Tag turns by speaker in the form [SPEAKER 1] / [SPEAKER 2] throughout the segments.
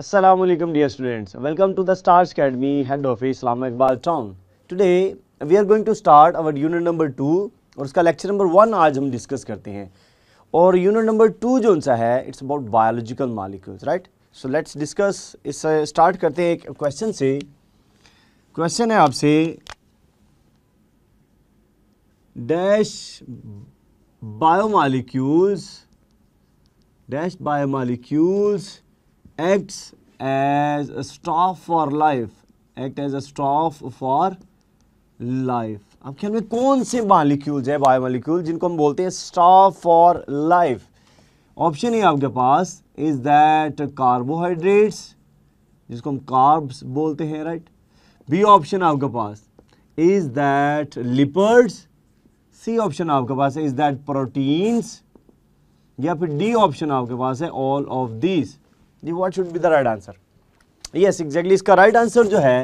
[SPEAKER 1] Assalamualaikum dear students. Welcome to the Stars Academy head office Islam Iqbal Town. Today we are going to start our unit number 2 और उसका lecture number 1 आज हम discuss करते हैं और unit number 2 जो सा है it's about biological molecules right so let's discuss इस स्टार्ट करते हैं एक क्वेश्चन से क्वेश्चन है आपसे dash biomolecules dash biomolecules acts as a staff for life act as a staff for life आपके में कौन से मालिक्यूल्स है मालिक्यूल जिनको हम बोलते हैं स्टाफ फॉर लाइफ ऑप्शन ही आपके पास इज दैट कार्बोहाइड्रेट्स जिसको हम कार्ब्स बोलते हैं राइट बी ऑप्शन आपके पास is that lipids C option आपके पास है इज दैट प्रोटीन्स या फिर डी ऑप्शन आपके पास है ऑल ऑफ दीज जी should be the right answer yes exactly इसका राइट right आंसर जो है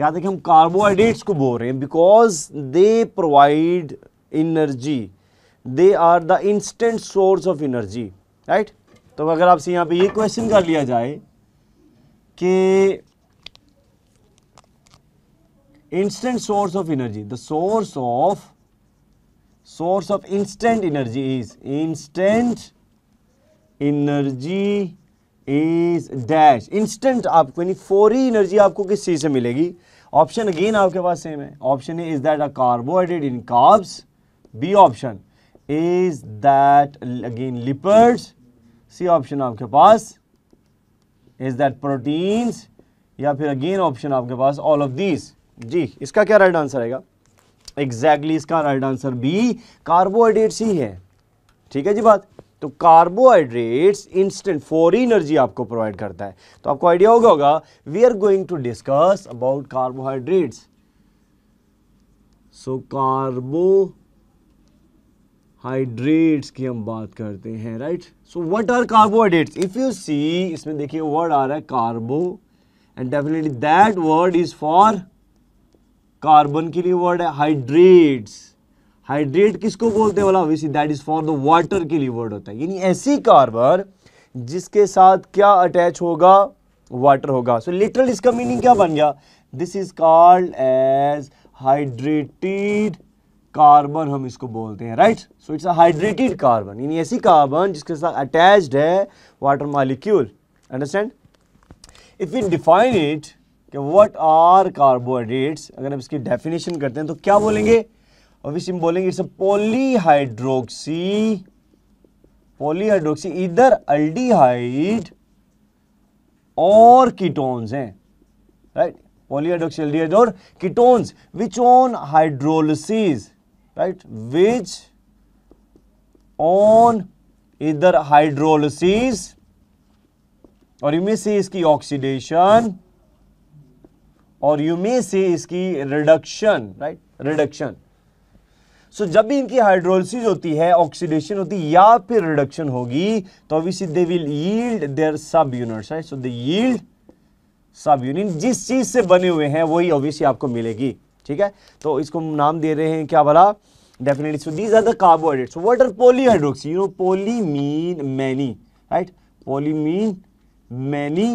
[SPEAKER 1] यहाँ देखिए हम कार्बोहाइड्रेट्स को बोल रहे हैं because they provide energy they are the instant source of energy right तो अगर आपसे यहाँ पे ये क्वेश्चन कर लिया जाए कि instant source of energy the source of source of instant energy is instant energy is dash instant आपको यानी फोरी एनर्जी आपको किस चीज़ से मिलेगी ऑप्शन अगेन आपके पास सेम है option A is that a carbohydrate in carbs B option is that again lipids C option आपके पास इज दैट प्रोटीन्स या फिर अगेन ऑप्शन आपके पास ऑल ऑफ दीज जी इसका क्या राइट आंसर आएगा एग्जैक्टली exactly इसका राइट आंसर बी कार्बोहाइड्रेट्स ही है ठीक है जी बात तो कार्बोहाइड्रेट्स इंस्टेंट फॉरी एनर्जी आपको प्रोवाइड करता है तो आपको आइडिया हो गया होगा we are going to discuss about carbohydrates so carbohydrates की हम बात करते हैं right so what are carbohydrates if you see इसमें देखिए वर्ड आ रहा है carbo and definitely that word is for carbon के लिए वर्ड है हाइड्रेट्स हाइड्रेट किसको बोलते हैं obviously that is for the water के लिए वर्ड होता है यानी ऐसी कार्बन जिसके साथ क्या अटैच होगा वाटर होगा सो लिटरल इसका मीनिंग क्या बन गया this is called as hydrated carbon हम इसको बोलते हैं right so it's a hydrated carbon यानी ऐसी कार्बन जिसके साथ अटैच्ड है water molecule understand if you define it कि व्हाट आर कार्बोहाइड्रेट्स अगर हम इसकी डेफिनेशन करते हैं तो क्या बोलेंगे ऑब्वियसली बोलेंगे इट्स पोलीहाइड्रोक्सी पोलीहाइड्रोक्सी इधर अल्डीहाइड और कीटोन्स हैं राइट पोलीहाइड्रोक्सी अल्डीहाइड और ketones which on hydrolysis right which on इधर हाइड्रोलिस और यू में से इसकी ऑक्सीडेशन और यू में से इसकी रिडक्शन राइट रिडक्शन सो जब भी इनकी हाइड्रोलिस होती है ऑक्सीडेशन होती है या फिर रिडक्शन होगी तो obviously they will yield their sub units right so they yield sub unit जिस चीज़ से बने हुए हैं वही ऑब्वियसली आपको मिलेगी ठीक है तो इसको हम नाम दे रहे हैं क्या भला definitely so these are the carbohydrates what are polyhydroxy you know know poly mean many right poly mean many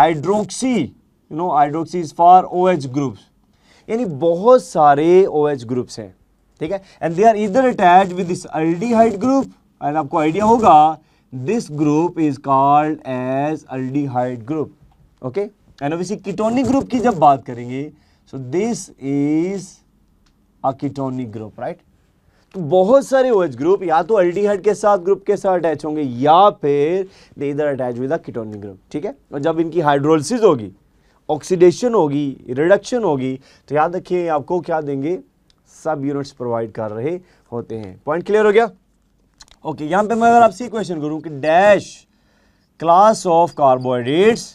[SPEAKER 1] hydroxy you know hydroxy is यानी बहुत सारे ओ एच ग्रुप्स हैं ठीक है एंड दे आर इधर attach with this aldehyde group and आपको idea होगा this group is called as aldehyde group okay and इसी कीटोनिक ग्रुप की जब बात करेंगे so this is a ketonic group right तो बहुत सारे ओएच ग्रुप या तो अल्डीहाइड के साथ ग्रुप के साथ अटैच होंगे या फिर दे इधर अटैच विद अ ग्रुप ठीक है और जब इनकी हाइड्रोलिसिस होगी ऑक्सीडेशन होगी रिडक्शन होगी तो याद रखिए आपको क्या देंगे सब यूनिट्स प्रोवाइड कर रहे होते हैं पॉइंट क्लियर हो गया ओके यहां पे मैं अगर आपसे क्वेश्चन करूं कि dash class of carbohydrates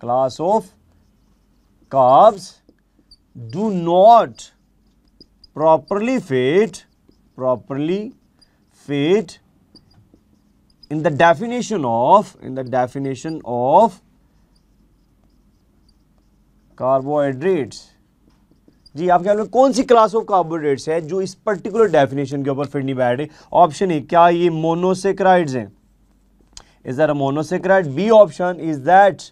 [SPEAKER 1] class of carbs do not properly fit properly fit in the definition of in the definition of carbohydrates जी आपके ख्याल में कौन सी क्लास ऑफ कार्बोहाइड्रेट्स है जो इस पर्टिकुलर डेफिनेशन के ऊपर फिट नहीं बैठ रही ऑप्शन ए क्या ये मोनोसेक्राइड्स हैं is there monosaccharide B option is that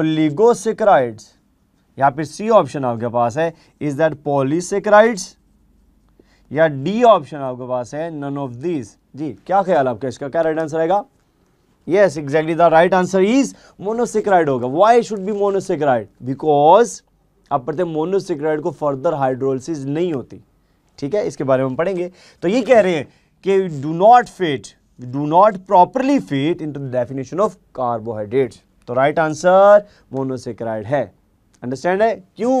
[SPEAKER 1] oligosaccharides या फिर सी ऑप्शन आपके पास है इज दैट पॉलीसेक्राइड्स या डी ऑप्शन आपके पास है नन ऑफ दीज जी क्या ख्याल आपका इसका क्या राइट आंसर आएगा yes exactly the right answer is monosaccharide होगा why should be monosaccharide because अब पढ़ते मोनोसिक्राइड को फर्दर हाइड्रोलिस नहीं होती ठीक है इसके बारे में पढ़ेंगे तो ये कह रहे हैं कि do not fit do not properly fit into the definition of carbohydrate तो राइट आंसर मोनोसिक्राइड है अंडरस्टैंड है क्यों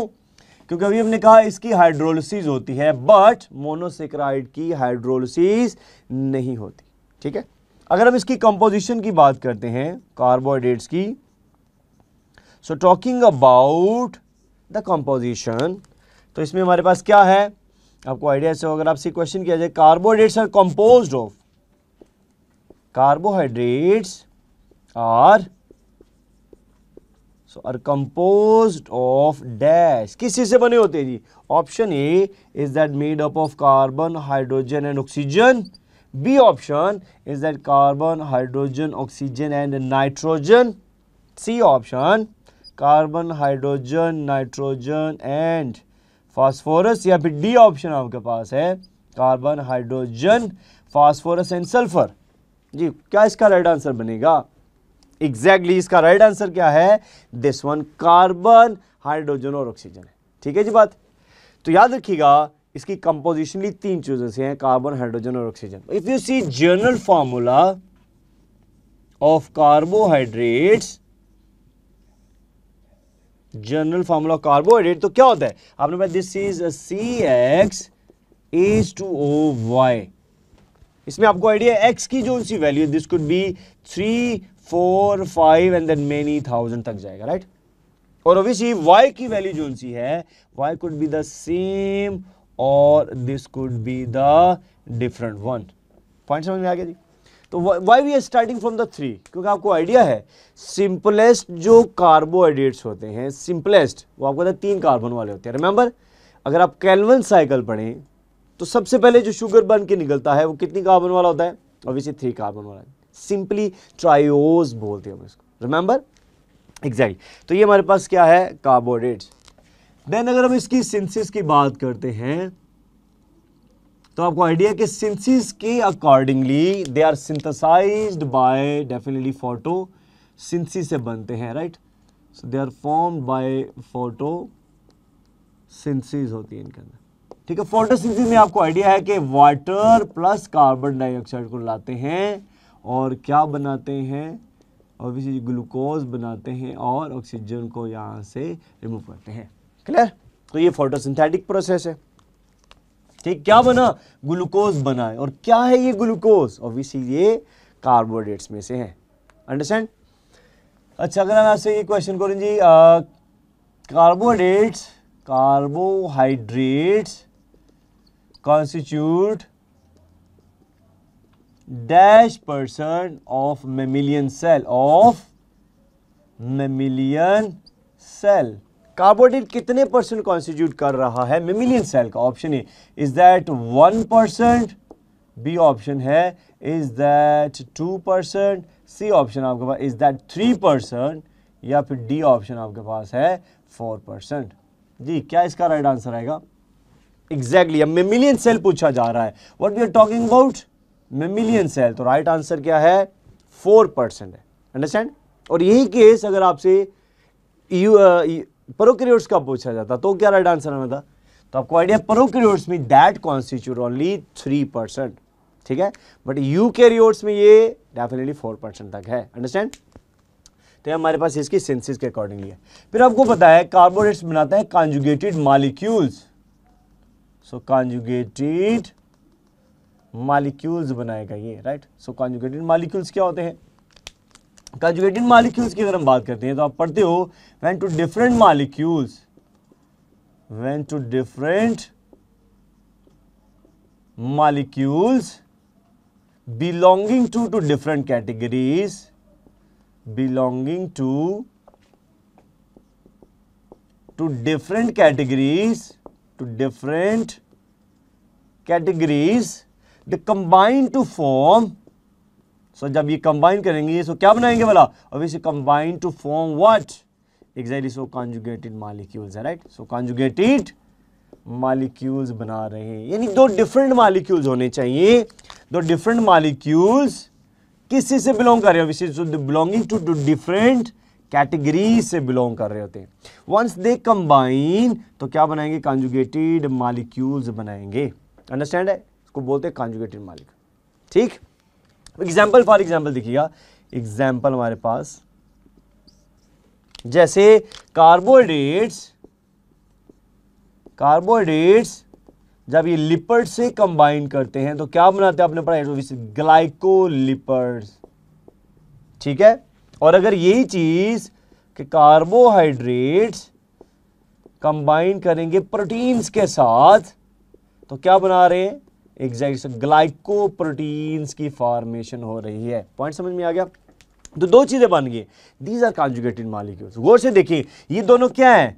[SPEAKER 1] क्योंकि अभी हमने कहा इसकी हाइड्रोलिस होती है बट मोनोसिक्राइड की हाइड्रोलिस नहीं होती ठीक है अगर हम इसकी कंपोजिशन की बात करते हैं कार्बोहाइड्रेट्स की so talking about the composition तो इसमें हमारे पास क्या है आपको आइडिया से अगर आपसे क्वेश्चन किया जाए carbohydrates are compose of carbohydrates are so are compose of dash किस चीज से बने होते हैं जी option A is that made up of carbon hydrogen and oxygen B option is that carbon hydrogen oxygen and nitrogen C option carbon hydrogen nitrogen and phosphorus या फिर D option आपके पास है carbon hydrogen phosphorus and sulphur जी क्या इसका right answer बनेगा exactly exactly इसका राइट आंसर क्या है दिस वन कार्बन हाइड्रोजन और ऑक्सीजन है ठीक है जी बात तो याद रखिएगा इसकी कंपोजिशनली तीन चीज़ों से हैं कार्बन हाइड्रोजन और oxygen if you see general formula of carbohydrates general formula carbohydrate तो क्या होता है आपने बताया this is C X H two O Y इसमें आपको आइडिया एक्स की जो C value this could be three four five and then many thousand तक जाएगा राइट और ओबियसली वाई की वैल्यू जो सी है Y could be the same और this could be the different one point समझ में आ गया जी तो why we are starting from the three क्योंकि आपको आइडिया है सिंपलेस्ट जो कार्बोहाइड्रेट्स होते हैं सिंपलेस्ट वो आपको पता तीन कार्बन वाले होते हैं रिमेंबर अगर आप कैलवन साइकिल पढ़ें तो सबसे पहले जो शुगर बन के निकलता है वो कितनी कार्बन वाला होता है ऑब्वियसली थ्री कार्बन वाला सिंपली ट्राइओज बोलते हैं हम इसको रिमेंबर एग्जैक्ट तो ये हमारे पास क्या है कार्बोहाइड्रेट्स देन अगर हम इसकी सिंथेसिस की बात करते हैं तो आपको आइडिया के सिंसिस के accordingly they are synthesized by definitely photosynthesis से बनते हैं right so they are form by photosynthesis होती है इनके अंदर ठीक है फोटोसिंथेसिस में आपको आइडिया है कि वाटर प्लस कार्बन डाइऑक्साइड को लाते हैं और क्या बनाते हैं ऑब्वियसली ग्लूकोज बनाते हैं और ऑक्सीजन को यहाँ से रिमूव करते हैं क्लियर तो ये फोटोसिंथेटिक प्रोसेस है ठीक क्या बना ग्लूकोज बना है और क्या है ये ग्लूकोज ऑब्वियसली ये कार्बोहाइड्रेट्स में से है अंडरस्टैंड अच्छा अगर हम आपसे ये क्वेश्चन करें जी carbohydrates carbohydrates constitute dash percent of mammalian cell of mammalian cell carbohydrate कितने परसेंट कॉन्स्टिट्यूट कर रहा है मेमिलियन सेल का option A is that one percent B option है is that two percent C option आपके पास इज दैट थ्री परसेंट या फिर डी ऑप्शन आपके पास है फोर परसेंट जी क्या इसका राइट right आंसर आएगा एग्जैक्टली अब मेमिलियन सेल पूछा जा रहा है what we are talking about mammalian cell तो राइट right आंसर क्या है फोर परसेंट है अंडरस्टैंड और यही केस अगर आपसे यू प्रोक्रियोट्स का पूछा जाता तो क्या राइट आंसर हमें था तो आपको आइडिया प्रोक्रियोट्स में that constitute only three percent ठीक है बट यू कैरियोट्स में ये डेफिनेटली फोर परसेंट तक है अंडरस्टैंड तो ये हमारे पास इसकी सेंसिस के अकॉर्डिंगली है फिर आपको पता है कार्बोनेट्स बनाते हैं conjugated molecules so conjugated molecules बनाएगा ये राइट सो कॉन्जुगेटेड मालिक्यूल्स क्या होते हैं कॉन्जुगेटेड मालिक्यूल्स की अगर हम बात करते हैं तो आप पढ़ते हो when to different molecules, when to different molecules belonging to, to different categories, belonging to, to different categories, to different categories, they combine to form so, जब ये combine करेंगे so क्या बनाएंगे भला obviously combine to form what exactly so conjugated molecules है right so conjugated molecules बना रहे हैं यानी दो डिफरेंट मालिक्यूल्स होने चाहिए दो डिफरेंट मालिक्यूल्स किस से बिलोंग कर रहे हो which is belonging to to different categories से बिलोंग कर रहे होते हैं वंस दे कंबाइन तो क्या बनाएंगे कॉन्जुगेटेड मालिक्यूल्स बनाएंगे अंडरस्टैंड है इसको बोलते हैं कॉन्जुगेटेड मालिक्यूल ठीक एग्जाम्पल फॉर एग्जाम्पल देखिएगा एग्जाम्पल हमारे पास जैसे कार्बोहाइड्रेट्स कार्बोहाइड्रेट्स जब ये लिपर्ड से कंबाइन करते हैं तो क्या बनाते हैं आपने पढ़ा ग्लाइकोलिपर्ड्स ठीक है और अगर यही चीज कि कार्बोहाइड्रेट्स कंबाइन करेंगे प्रोटीन्स के साथ तो क्या बना रहे हैं एग्जैक्ट ग्लाइको प्रोटीन्स की फॉर्मेशन हो रही है पॉइंट समझ में आ गया तो दो चीज़ें बन गई दीज आर कॉन्जुगेटेड मालिक्यूल्स गौर से देखिए ये दोनों क्या है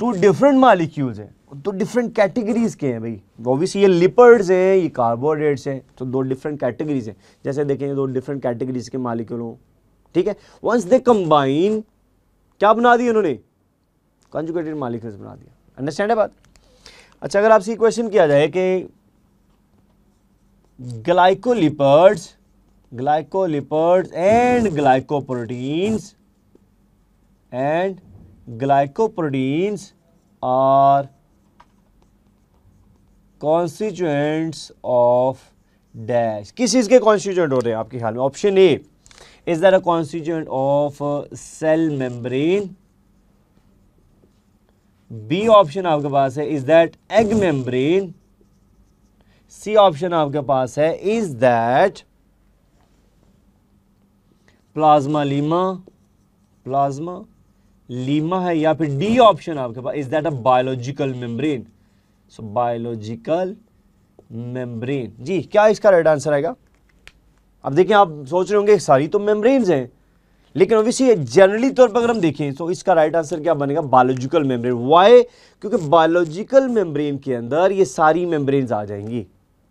[SPEAKER 1] टू डिफरेंट मालिक्यूल्स हैं दो डिफरेंट कैटेगरीज के हैं भाई ऑब्वियसली ये लिपर्ड्स हैं ये कार्बोहाइड्रेट्स हैं तो दो डिफरेंट कैटेगरीज हैं जैसे देखें दो डिफरेंट कैटेगरीज के मालिक्यूल हो ठीक है वंस दे कंबाइन क्या बना दिया उन्होंने कॉन्जुगेटेड मालिक्यूल्स बना दिया अंडरस्टैंड है बात अच्छा अगर आपसे क्वेश्चन किया जाए कि glycolipids glycolipids and glycoproteins and glycoproteins are constituents of dash किस चीज के कॉन्स्टिट्यूएंट हो रहे हैं आपके ख्याल में option A is there a constituent of cell membrane B option आपके पास है is that egg membrane C option आपके पास है is that plasma lemma plasma lemma है या फिर डी ऑप्शन आपके पास is that a biological membrane so biological membrane जी क्या इसका राइट आंसर आएगा अब देखें आप सोच रहे होंगे सारी तो मेम्ब्रेन्स हैं लेकिन ऑब्वियसली जनरली तौर पर अगर हम देखें तो इसका राइट आंसर क्या बनेगा बायोलॉजिकल मेम्ब्रेन वाई क्योंकि बायोलॉजिकल मेम्ब्रेन के अंदर ये सारी मेम्ब्रेन्स आ जाएंगी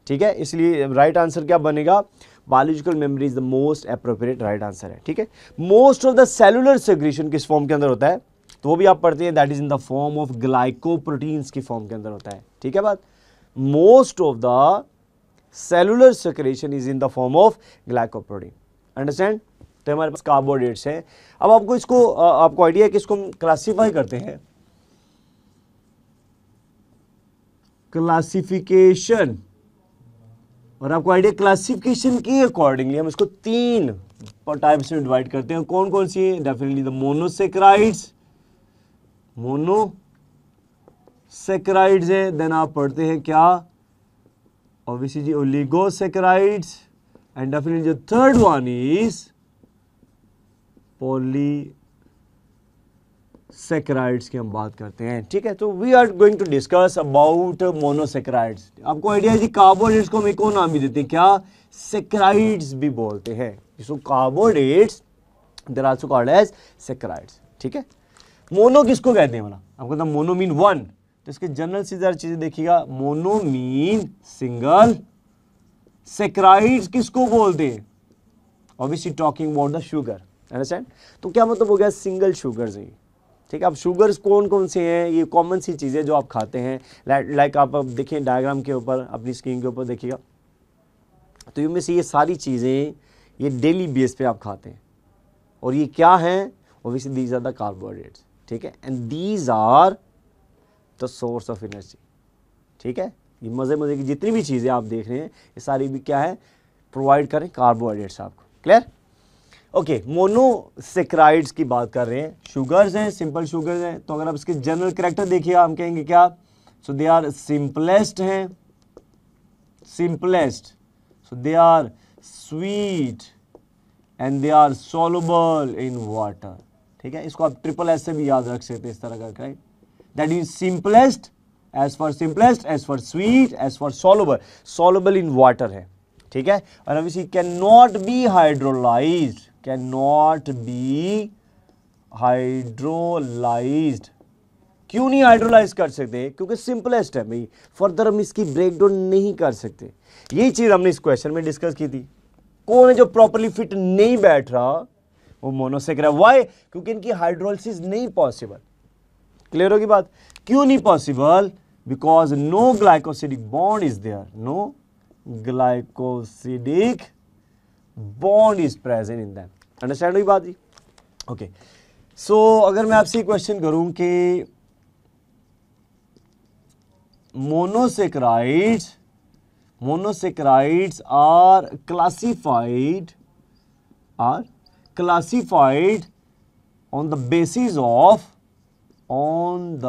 [SPEAKER 1] ठीक है इसलिए राइट आंसर क्या बनेगा biological memory is the most appropriate right answer है ठीक है most of the cellular secretion किस फॉर्म के अंदर होता है तो वो भी आप पढ़ते हैं that is in the form of glycoproteins की फॉर्म के अंदर होता है ठीक है बात most of the cellular secretion is in the form of glycoprotein understand तो हमारे पास कार्बोहाइड्रेट्स हैं अब आपको इसको आपको आइडिया है कि इसको हम क्लासीफाई करते हैं क्लासिफिकेशन और आपको आइडिया क्लासिफिकेशन के अकॉर्डिंगली हम इसको तीन टाइप्स में डिवाइड करते हैं कौन कौन सी है डेफिनेटली द मोनोसेक्राइड्स मोनोसेक्राइड्स है देन आप पढ़ते हैं क्या ऑब्वियसली जी ओलिगोसेक्राइड्स एंड डेफिनेटली जो third one is polysaccharides की हम बात करते हैं ठीक है तो we are going to discuss about monosaccharides आपको आइडिया है जी कार्बोहाइड्रेट्स को हम एक नाम भी देते हैं क्या सेक्राइड्स भी बोलते हैं so carbohydrates there also called as saccharides ठीक है मोनो किसको कहते हैं बोला आपको था मोनो मीन वन तो इसके जनरल से ज़रा चीज़ें देखिएगा मोनो मीन सिंगल सेक्राइड्स किसको बोलते हैं obviously talking about the sugar understand तो क्या मतलब हो गया सिंगल शुगर है ठीक है अब शुगर्स कौन कौन से हैं ये कॉमन सी चीज़ें जो आप खाते हैं लाइक आप अब देखें डायग्राम के ऊपर अपनी स्क्रीन के ऊपर देखिएगा तो इनमें से ये सारी चीज़ें ये डेली बेस पे आप खाते हैं और ये क्या हैं obviously these are the carbohydrates ठीक है and these are the source of energy ठीक है ये मज़े मज़े की जितनी भी चीज़ें आप देख रहे हैं ये सारी भी क्या है प्रोवाइड करें कार्बोहाइड्रेट्स आपको क्लियर ओके मोनोसेक्राइड्स की बात कर रहे हैं शुगर्स हैं सिंपल शुगर्स हैं तो अगर आप इसके जनरल करेक्टर देखिए हम कहेंगे क्या सो दे आर सिंपलेस्ट हैं simplest so they are sweet and they are soluble in water ठीक है इसको आप ट्रिपल एस से भी याद रख सकते हैं इस तरह का right that is simplest as for simplest as for sweet as for soluble soluble in water है ठीक है और अब इसी can not be hydrolysed can not be hydrolyse क्यों नहीं हाइड्रोलाइज कर सकते क्योंकि सिंपलेस्ट है भाई फर्दर हम इसकी ब्रेक डाउन नहीं कर सकते यही चीज़ हमने इस क्वेश्चन में डिस्कस की थी कौन है जो प्रॉपरली फिट नहीं बैठ रहा वो मोनोसेक रहा वाई क्योंकि इनकी हाइड्रोलिस नहीं पॉसिबल क्लियर होगी बात क्यों नहीं possible because no glycosidic bond is there no glycosidic bond is present in them understand हुई बात जी ओके सो अगर मैं आपसे क्वेश्चन करूं कि monosaccharides monosaccharides are classified are classified on the basis of on the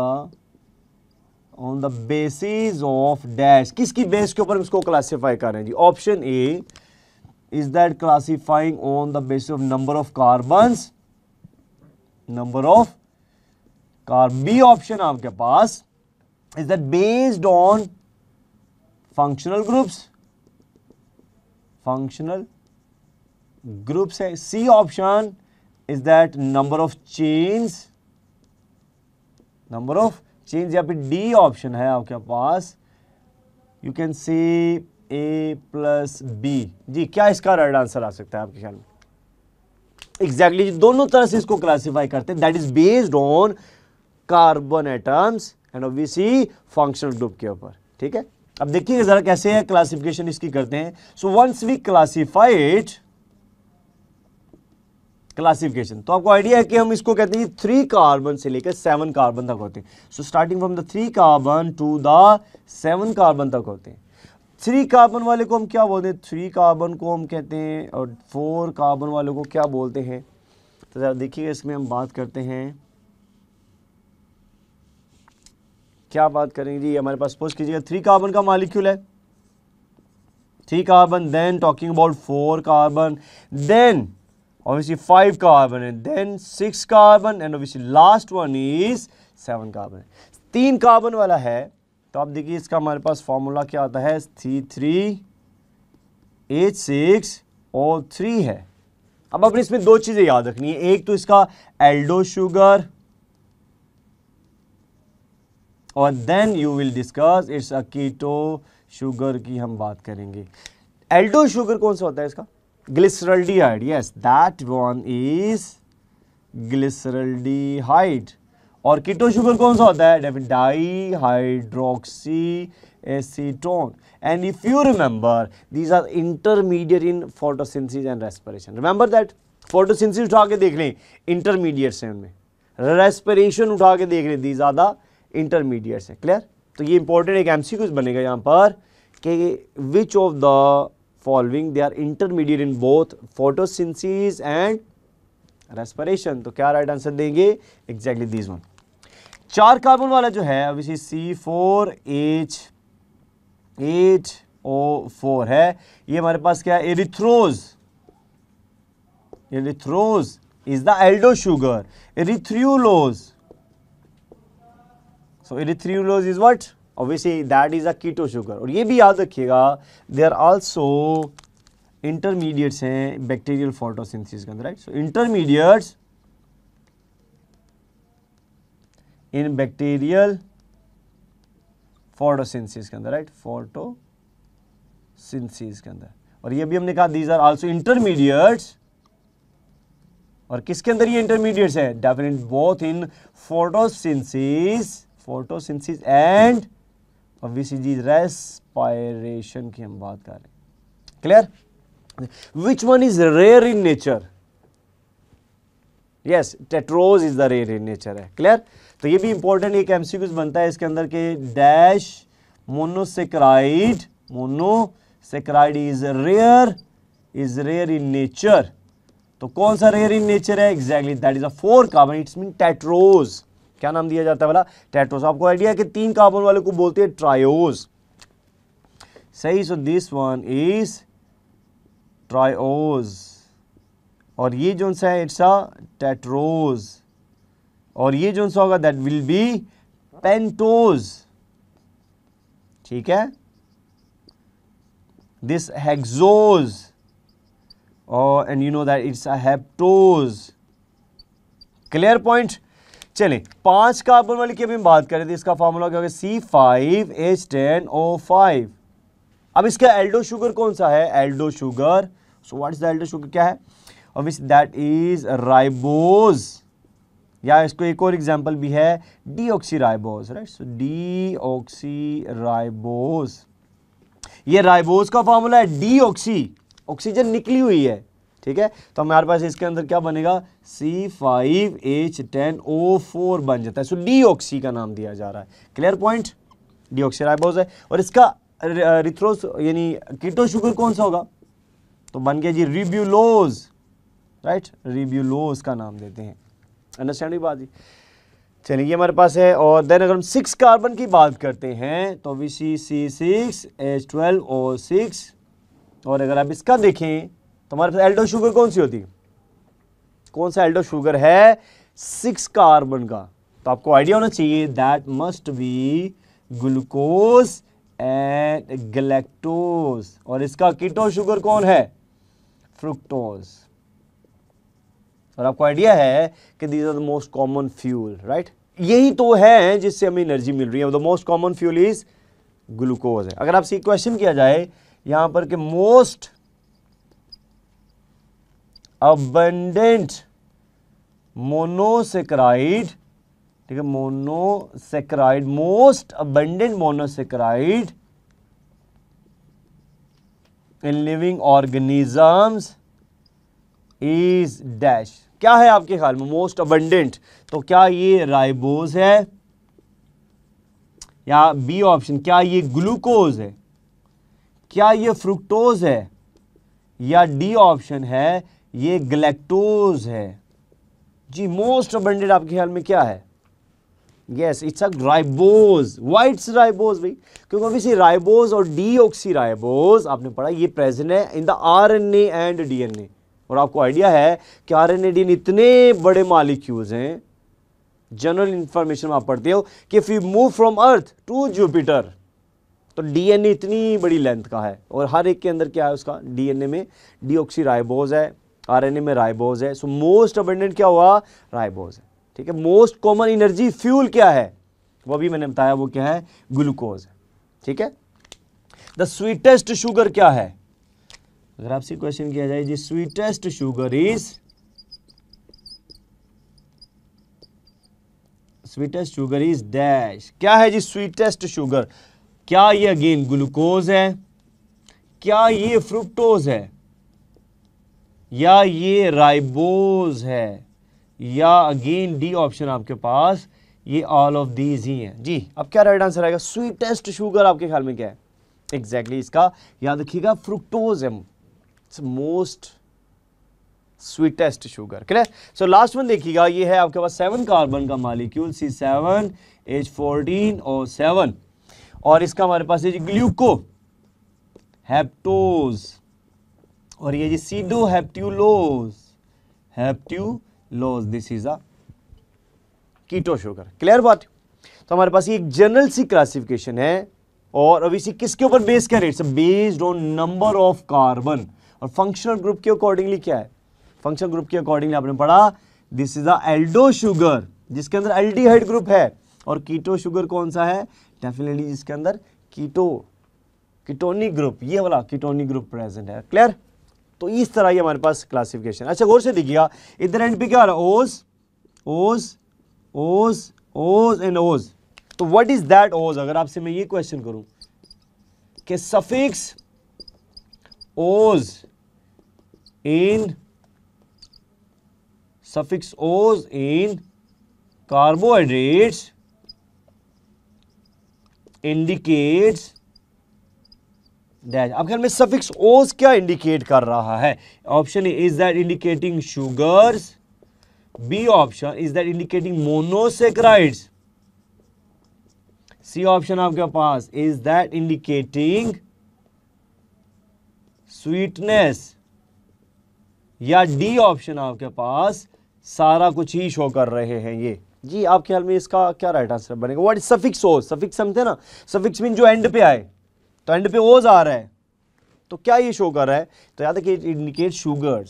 [SPEAKER 1] on the basis of dash किसकी base के ऊपर इसको क्लासिफाई कर रहे हैं जी option A is that classifying on the basis of number of carbons number of carbon b option आपके पास is that based on functional groups functional groups है c option is that number of chains number of chains या फिर d option है आपके पास you can see A plus B जी क्या इसका राइट आंसर आ सकता है आपके ख्याल में एग्जैक्टली exactly, दोनों तरह से इसको क्लासीफाई करते हैं that is based on carbon atoms and obviously functional group के ऊपर ठीक है अब देखिए जरा कैसे है क्लासिफिकेशन इसकी करते हैं so once we classified classification तो आपको आइडिया है कि हम इसको कहते हैं थ्री कार्बन से लेकर सेवन कार्बन तक होते हैं so starting from the three carbon to the seven carbon तक होते हैं थ्री कार्बन वाले को हम क्या बोलते हैं थ्री कार्बन को हम कहते हैं और फोर कार्बन वाले को क्या बोलते हैं तो ज़रा देखिए इसमें हम बात करते हैं क्या बात करेंगे जी हमारे पास पोस्ट कीजिएगा थ्री कार्बन का मालिक्यूल है three carbon then talking about four carbon then obviously five carbon है then six carbon and obviously last one is seven carbon तीन कार्बन वाला है तो आप देखिए इसका हमारे पास फॉर्मूला क्या आता है थ्री थ्री एट सिक्स और थ्री है अब अपने इसमें दो चीज़ें याद रखनी है एक तो इसका एल्डो शुगर और then you will discuss it's a keto sugar की हम बात करेंगे एल्डो शुगर कौन सा होता है इसका glyceraldehyde yes that one is glyceraldehyde और कीटो शुगर कौन सा होता है dihydroxyacetone and if you remember these are intermediate in photosynthesis and respiration remember that photosynthesis उठा के देख लें इंटरमीडिएट हैं उनमें रेस्पिरेशन उठा के देख लें दीज आर द इंटरमीडिएट्स हैं क्लियर तो ये इंपॉर्टेंट एक एमसी एमसीक्यूज बनेगा यहाँ पर कि which of the following they are intermediate in both photosynthesis and respiration तो क्या राइट आंसर देंगे एग्जैक्टली दीज वन चार कार्बन वाला जो है अब इसी C four H H O four है ये हमारे पास क्या है erythrose erythrose is the aldo sugar erythrulose so erythrulose is what obviously that is a keto sugar और ये भी याद रखिएगा दे आर आल्सो इंटरमीडिएट्स हैं बैक्टीरियल फोटोसिंथेसिस के अंदर right so intermediates in bacterial photosynthesis के अंदर राइट फोटोसिंथेसिस के अंदर और ये भी हमने कहा दीज आर आल्सो इंटरमीडिएट्स और किसके अंदर ये इंटरमीडिएट्स है definite both in photosynthesis photosynthesis and obviously respiration की हम बात कर रहे हैं clear which one is rare in nature yes tetrose is the rare in nature है क्लियर तो ये भी इंपॉर्टेंट एक एमसीक्यूज बनता है इसके अंदर के dash monosaccharide monosaccharide is rare is rare in nature तो कौन सा रेयर इन नेचर है exactly that is a four carbon it's mean tetrose क्या नाम दिया जाता है वाला टेट्रोज आपको आइडिया है कि तीन कार्बन वाले को बोलते हैं ट्रायोज सही so this one is triose और ये जो सा है इट्स अ टेट्रोज़ और ये जो सा होगा दैट विल बी पेंटोज ठीक है दिस हैगजोज और and you know that it's a clear point चले पांच कार्बन वाली की अभी हम बात कर रहे थे इसका फॉर्मूला क्या होगा C five H ten O five अब इसका एल्डो शुगर कौन सा है aldo sugar so what is the aldo sugar क्या है ऑब्वियस दैट इज राइबोज़ या इसको एक और एग्जाम्पल भी है D ribose right so D ribose ये राइबोज का फॉर्मूला है डी ऑक्सी ऑक्सीजन निकली हुई है ठीक है तो हमारे पास इसके अंदर क्या बनेगा C five H ten O four बन जाता है सो डी ऑक्सी का नाम दिया जा रहा है clear point deoxy ribose है और इसका रिथ्रोस यानी कीटो शुगर कौन सा होगा तो बन गया जी रिब्यूलोज राइट रिब्यूलोज का नाम देते हैं अंडरस्टैंड बात जी चलिए हमारे पास है और देन अगर हम सिक्स कार्बन की बात करते हैं तो we see C six H twelve O six और अगर आप इसका देखें तो हमारे पास एल्डो शुगर कौन सी होती है कौन सा एल्डो शुगर है सिक्स कार्बन का तो आपको आइडिया होना चाहिए that must be glucose and galactose और इसका कीटो शुगर कौन है फ्रुक्टोज और आपको आइडिया है कि these are the most common fuel right यही तो है जिससे हमें एनर्जी मिल रही है the most common fuel is glucose है अगर आपसे क्वेश्चन किया जाए यहां पर कि मोस्ट अबेंडेंट मोनोसेक्राइड ठीक है monosaccharide most abundant monosaccharide in living organisms is dash क्या है आपके ख्याल में मोस्ट अबंडेंट तो क्या ये राइबोज है या बी ऑप्शन क्या ये ग्लूकोज है क्या ये फ्रुक्टोज है या डी ऑप्शन है ये गलेक्टोज है जी मोस्ट अबंडेंट आपके ख्याल में क्या है यस इट्स अ राइबोज वाइट्स राइबोज भाई क्योंकि सी राइबोज और डी ऑक्सी राइबोज आपने पढ़ा ये प्रेजेंट है in the R N and D N A और आपको आइडिया है कि आर एन इतने बड़े मालिक्यूल्स हैं जनरल इंफॉर्मेशन आप पढ़ते हो कि if you move from Earth to Jupiter तो डीएनए इतनी बड़ी लेंथ का है और हर एक के अंदर क्या है उसका डीएनए में डीऑक्सी राइबोज है आरएनए में राइबोज है सो मोस्ट अबेंडेंट क्या हुआ राइबोज है ठीक है मोस्ट कॉमन एनर्जी फ्यूल क्या है वो भी मैंने बताया वो क्या है ग्लूकोज है ठीक है द स्वीटेस्ट शुगर क्या है अगर आपसे क्वेश्चन किया जाए जी sweetest sugar is sweetest sugar is dash क्या है जी स्वीटेस्ट शुगर क्या ये अगेन ग्लूकोज है क्या ये फ्रुक्टोज है या ये राइबोज है या अगेन डी ऑप्शन आपके पास ये ऑल ऑफ दीज ही हैं जी अब क्या राइट आंसर आएगा स्वीटेस्ट शुगर आपके ख्याल में क्या है एग्जैक्टली exactly इसका याद रखिएगा फ्रुक्टोज है it's most sweetest sugar clear so last one देखिएगा ये है आपके पास सेवन कार्बन का molecule C seven H fourteen और सेवन और इसका हमारे पास है जी ग्लूको हैप्टोज और ये जी sedoheptulose heptulose this is a keto sugar clear बात तो हमारे पास ये एक जनरल सी क्लासिफिकेशन है और अब इसी किसके ऊपर बेस कर रहे based on number of carbon और फंक्शनल ग्रुप के अकॉर्डिंगली क्या है फंक्शनल ग्रुप के अकॉर्डिंगली आपने पढ़ा this is the aldo sugar जिसके अंदर एल्डिहाइड ग्रुप है और कीटो शुगर कौन सा है डेफिनेटली जिसके अंदर कीटो कीटोनिक ग्रुप ये वाला कीटोनिक ग्रुप प्रेजेंट है क्लियर तो इस तरह ये हमारे पास क्लासिफिकेशन अच्छा गौर से देखिएगा इधर एंड पे क्या ओज ओज ओज ओज एंड ओज तो व्हाट इज दैट ओज अगर आपसे मैं ये क्वेश्चन करूं कि सफिक्स ओज in suffix O's in carbohydrates indicates dash अब ख्याल में सफिक्स ओस क्या इंडिकेट कर रहा है option A is that indicating sugars B option is that indicating monosaccharides C option आपके पास इज दैट इंडिकेटिंग स्वीटनेस या डी ऑप्शन आपके पास सारा कुछ ही शो कर रहे हैं ये जी आपके ख्याल में इसका क्या राइट आंसर बनेगा व्हाट सफिक्स ओज सफिक्स समझते ना सफिक्स मीन जो एंड पे आए तो एंड पे ओज आ रहा है तो क्या ये शो कर रहा है तो याद है कि इट इंडिकेट शुगर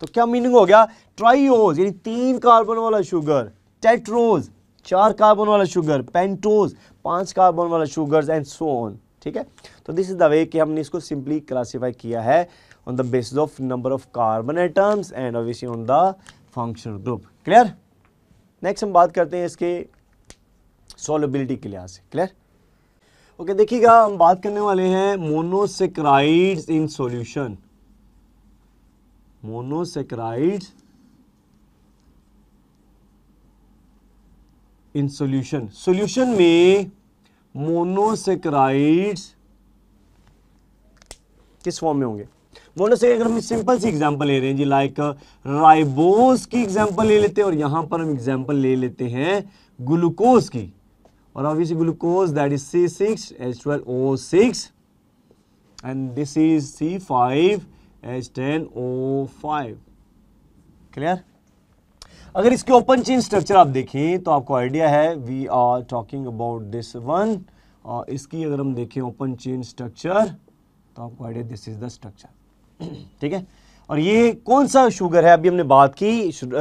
[SPEAKER 1] तो क्या मीनिंग हो गया ट्राई यानी तीन कार्बन वाला शुगर टेट्रोज चार कार्बन वाला शुगर पेंटोज पांच कार्बन वाला शुगर एंड सोन ठीक है तो दिस इज द वे कि हमने इसको सिंपली क्लासीफाई किया है on the basis of number of carbon atoms and obviously on the functional group clear next हम बात करते हैं इसके सोलबिलिटी के लिहाज से क्लियर ओके देखिएगा हम बात करने वाले हैं monosaccharides in solution monosaccharide in solution solution में मोनोसेक्राइड्स किस फॉर्म में होंगे बोलो से अगर हम सिंपल सी एग्जांपल ले रहे हैं जी लाइक राइबोस की एग्जांपल ले लेते हैं और यहां पर हम एग्जांपल ले लेते हैं ग्लूकोज की और obviously glucose that is C six H twelve O six and this is C five H ten O five clear अगर इसके ओपन चेन स्ट्रक्चर आप देखें तो आपको आइडिया है we are talking about this one और इसकी अगर हम देखें ओपन चेन स्ट्रक्चर तो आपको idea this is the structure ठीक है और ये कौन सा शुगर है अभी हमने बात की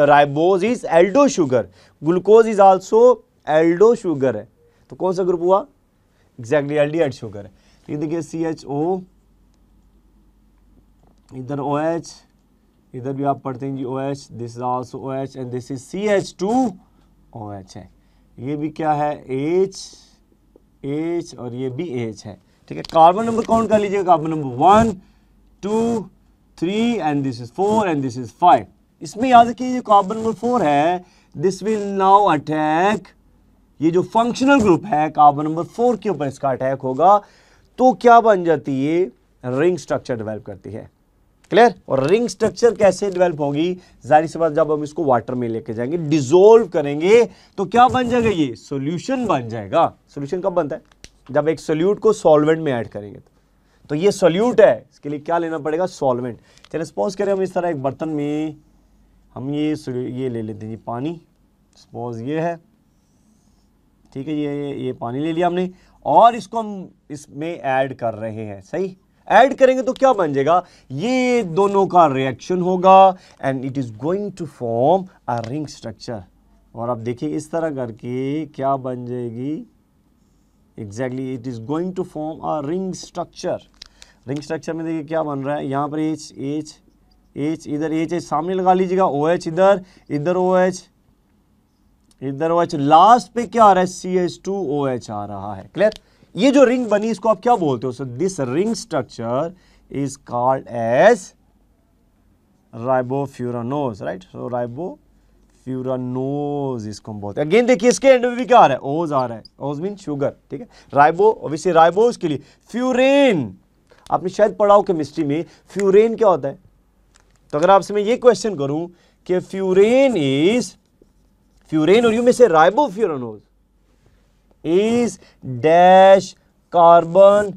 [SPEAKER 1] ribose is aldo sugar glucose is also aldo sugar है तो कौन सा ग्रुप हुआ एग्जैक्टली एड शुगर है ये देखिए सी एच ओ इधर ओ एच इधर भी आप पढ़ते हैं जी O H this is also O H and this is C H two O H है ये भी क्या है एच एच और ये भी एच है ठीक है कार्बन नंबर काउंट कर लीजिएगा carbon number one two three and this is four and this is five इसमें याद रखिए जो कार्बन नंबर फोर है दिस विल नाउ अटैक ये जो फंक्शनल ग्रुप है कार्बन नंबर फोर के ऊपर इसका अटैक होगा तो क्या बन जाती है रिंग स्ट्रक्चर डेवलप करती है क्लियर और रिंग स्ट्रक्चर कैसे डेवलप होगी जारी सी बात जब हम इसको वाटर में लेके जाएंगे डिजोल्व करेंगे तो क्या बन जाएगा ये सॉल्यूशन बन जाएगा सॉल्यूशन कब बनता है जब एक सोल्यूट को सॉल्वेंट में ऐड करेंगे तो तो ये सोल्यूट है इसके लिए क्या लेना पड़ेगा सॉल्वेंट चलिए सपोज करें हम इस तरह एक बर्तन में हम ये ये ले लेते हैं ये पानी सपोज ये है ठीक है ये ये, ये पानी ले लिया हमने और इसको हम इसमें ऐड कर रहे हैं सही ऐड करेंगे तो क्या बन जाएगा ये दोनों का रिएक्शन होगा and it is going to form a ring structure और आप देखिए इस तरह करके क्या बन जाएगी exactly it is going to form a ring structure ring structure में देखिए क्या बन रहा है यहाँ पर एच एच एच इधर एच एच सामने लगा लीजिएगा ओ एच इधर इधर ओ एच इधर ओ एच लास्ट पे क्या आ रहा है C H two O H आ रहा है क्लियर ये जो रिंग बनी इसको आप क्या बोलते हो sir this ring structure is called as ribofuranose right so ribo इसको हम बोलते हैं अगेन देखिए इसके एंड में भी क्या आ रहा है ओज आ रहा है ओज मीन शुगर ठीक है राइबो राइबोस राइबोज के लिए फ्यूरेन आपने शायद पढ़ाओ केमिस्ट्री में फ्यूरेन क्या होता है तो अगर आपसे मैं ये क्वेश्चन करूं कि फ्यूरेन इज फ्यूरेन और यू में से ribofuranose is dash carbon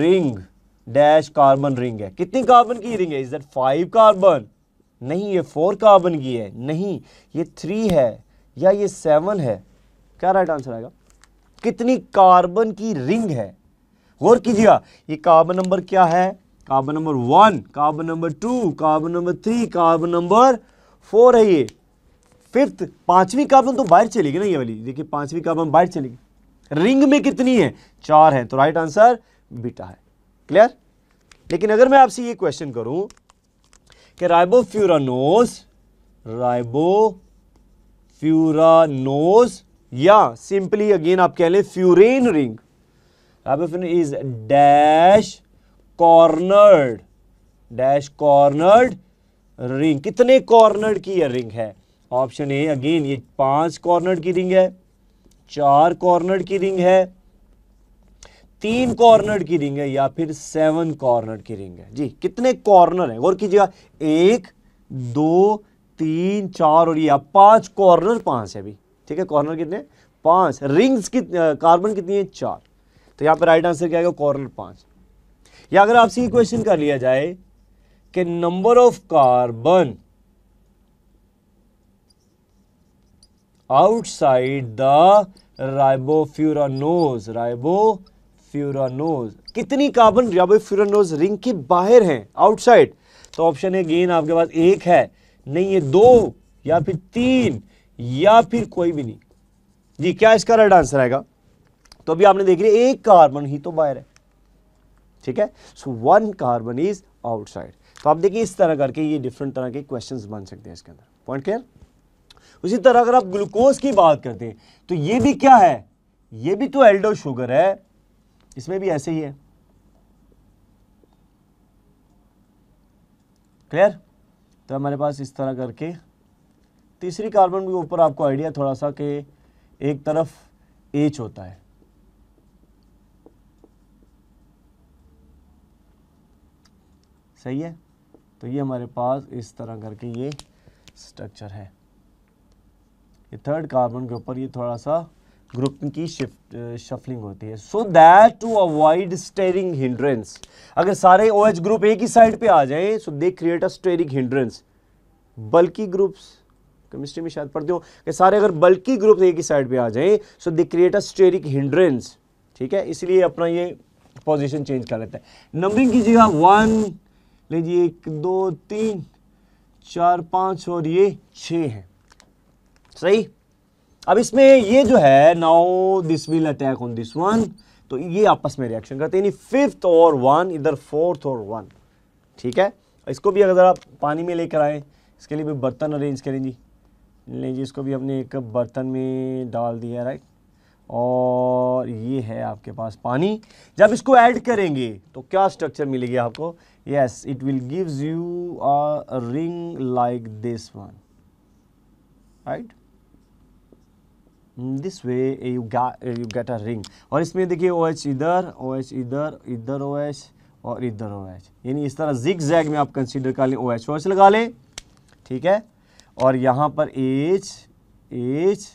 [SPEAKER 1] ring dash carbon ring है कितनी कार्बन की रिंग है इज दैट फाइव कार्बन नहीं ये फोर कार्बन की है नहीं ये थ्री है या ये सेवन है क्या राइट आंसर आएगा कितनी कार्बन की रिंग है गौर कीजिएगा ये कार्बन नंबर क्या है carbon number one carbon number two carbon number three carbon number four है ये फिफ्थ पांचवी कार्बन तो बाहर चलेगी ना ये वाली देखिए पांचवी कार्बन बाहर चलेगी रिंग में कितनी है चार है तो राइट आंसर बीटा है क्लियर लेकिन अगर मैं आपसे ये क्वेश्चन करूं कि राइबोफ्यूरानोस राइबोफ्यूरानोस या सिंपली अगेन आप कह लें फ्यूरेन रिंग फिर is dash cornered. Dash cornered ring कितने कॉर्नर्ड की यह रिंग है ऑप्शन ए अगेन ये पांच कॉर्नर की रिंग है चार कॉर्नर की रिंग है तीन कॉर्नर की रिंग है या फिर सेवन कॉर्नर की रिंग है जी कितने कॉर्नर है गौर कीजिएगा एक दो तीन चार और या पांच कॉर्नर पांच है अभी ठीक है कॉर्नर कितने पांच रिंग्स की कार्बन कितनी है चार तो यहाँ पर राइट आंसर क्या आएगा कॉर्नर पांच या अगर आपसे ये क्वेश्चन कर लिया जाए कि number of carbon outside the ribofuranose ribofuranose कितनी कार्बन राइबोफ्यूरानोज रिंग के बाहर हैं आउटसाइड तो ऑप्शन है गेन आपके पास एक है नहीं ये दो या फिर तीन या फिर कोई भी नहीं जी क्या इसका राइट आंसर आएगा तो अभी आपने देख लिया एक कार्बन ही तो बाहर है ठीक है so one carbon is outside तो आप देखिए इस तरह करके ये डिफरेंट तरह के क्वेश्चन बन सकते हैं इसके अंदर पॉइंट क्लियर उसी तरह अगर आप ग्लूकोज की बात करते हैं तो ये भी क्या है ये भी तो एल्डो शुगर है इसमें भी ऐसे ही है क्लियर तो हमारे पास इस तरह करके तीसरी कार्बन के ऊपर आपको आइडिया थोड़ा सा कि एक तरफ एच होता है सही है तो ये हमारे पास इस तरह करके ये स्ट्रक्चर है ये थर्ड कार्बन के ऊपर ये थोड़ा सा ग्रुप की शिफ्ट शफलिंग होती है so that to avoid steric hindrance अगर सारे ओ OH ग्रुप एक ही साइड पे आ जाए so they create a steric hindrance बल्कि ग्रुप्स केमिस्ट्री में शायद पढ़ते हो कि सारे अगर बल्कि ग्रुप एक ही साइड पे आ जाए so they create a steric hindrance ठीक है इसलिए अपना ये पोजिशन चेंज कर लेता है नंबरिंग कीजिएगा वन लीजिए एक दो तीन चार पाँच और ये छ हैं सही अब इसमें ये जो है now this will attack on this one तो ये आपस में रिएक्शन करते हैं फिफ्थ और वन इधर फोर्थ और वन ठीक है इसको भी अगर आप पानी में लेकर आए इसके लिए भी बर्तन अरेंज करें जी ले जी इसको भी हमने एक बर्तन में डाल दिया राइट और ये है आपके पास पानी जब इसको ऐड करेंगे तो क्या स्ट्रक्चर मिलेगी आपको yes it will gives you a, a ring like this one right this way you you get a ring और इसमें देखिए ओ एच इधर ओ एच इधर इधर ओ एच और इधर ओ एच यानी इस तरह जिग जैग में आप कंसिडर कर लें ओ एच ओ एच लगा लें ठीक है और यहाँ पर एच एच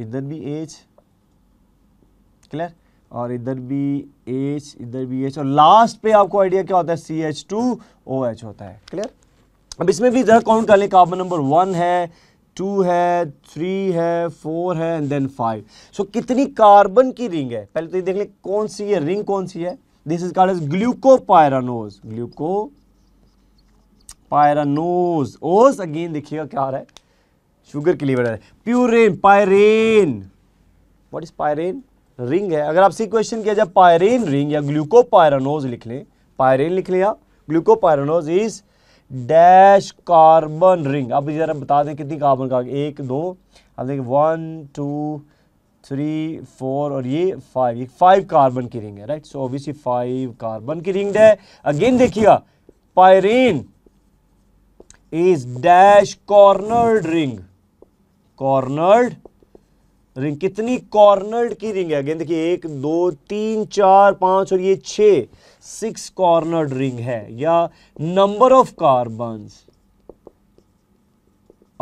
[SPEAKER 1] इधर भी एच क्लियर और इधर भी एच इधर भी एच और लास्ट पे आपको आइडिया क्या होता है C H two O H होता है क्लियर अब इसमें भी ज़रा काउंट कर लें कार्बन नंबर वन है टू है थ्री है फोर है एंड देन फाइव सो कितनी कार्बन की रिंग है पहले तो ये देख लें कौन सी है रिंग कौन सी है this is called as glucopyranose glucopyranose ओज अगेन देखिएगा क्या आ रहा है शुगर के लिए बढ़ रहा है furan pyran what is pyran ring है अगर आपसे क्वेश्चन किया जाए पायरेन रिंग या ग्लूकोपायरानोज लिख लें पायरेन लिख लिया glucopyranose is dash carbon ring अब जरा बता दें कितनी कार्बन का एक दो अब देखिए वन टू थ्री फोर और ये फाइव ये फाइव कार्बन की रिंग है right so obviously five carbon की रिंग है अगेन देखिएगा pyran is dash cornered ring cornered ring कितनी कॉर्नर्ड की रिंग है गेंद देखिए एक दो तीन चार पांच और ये छे सिक्स कॉर्नर्ड रिंग है या number of carbon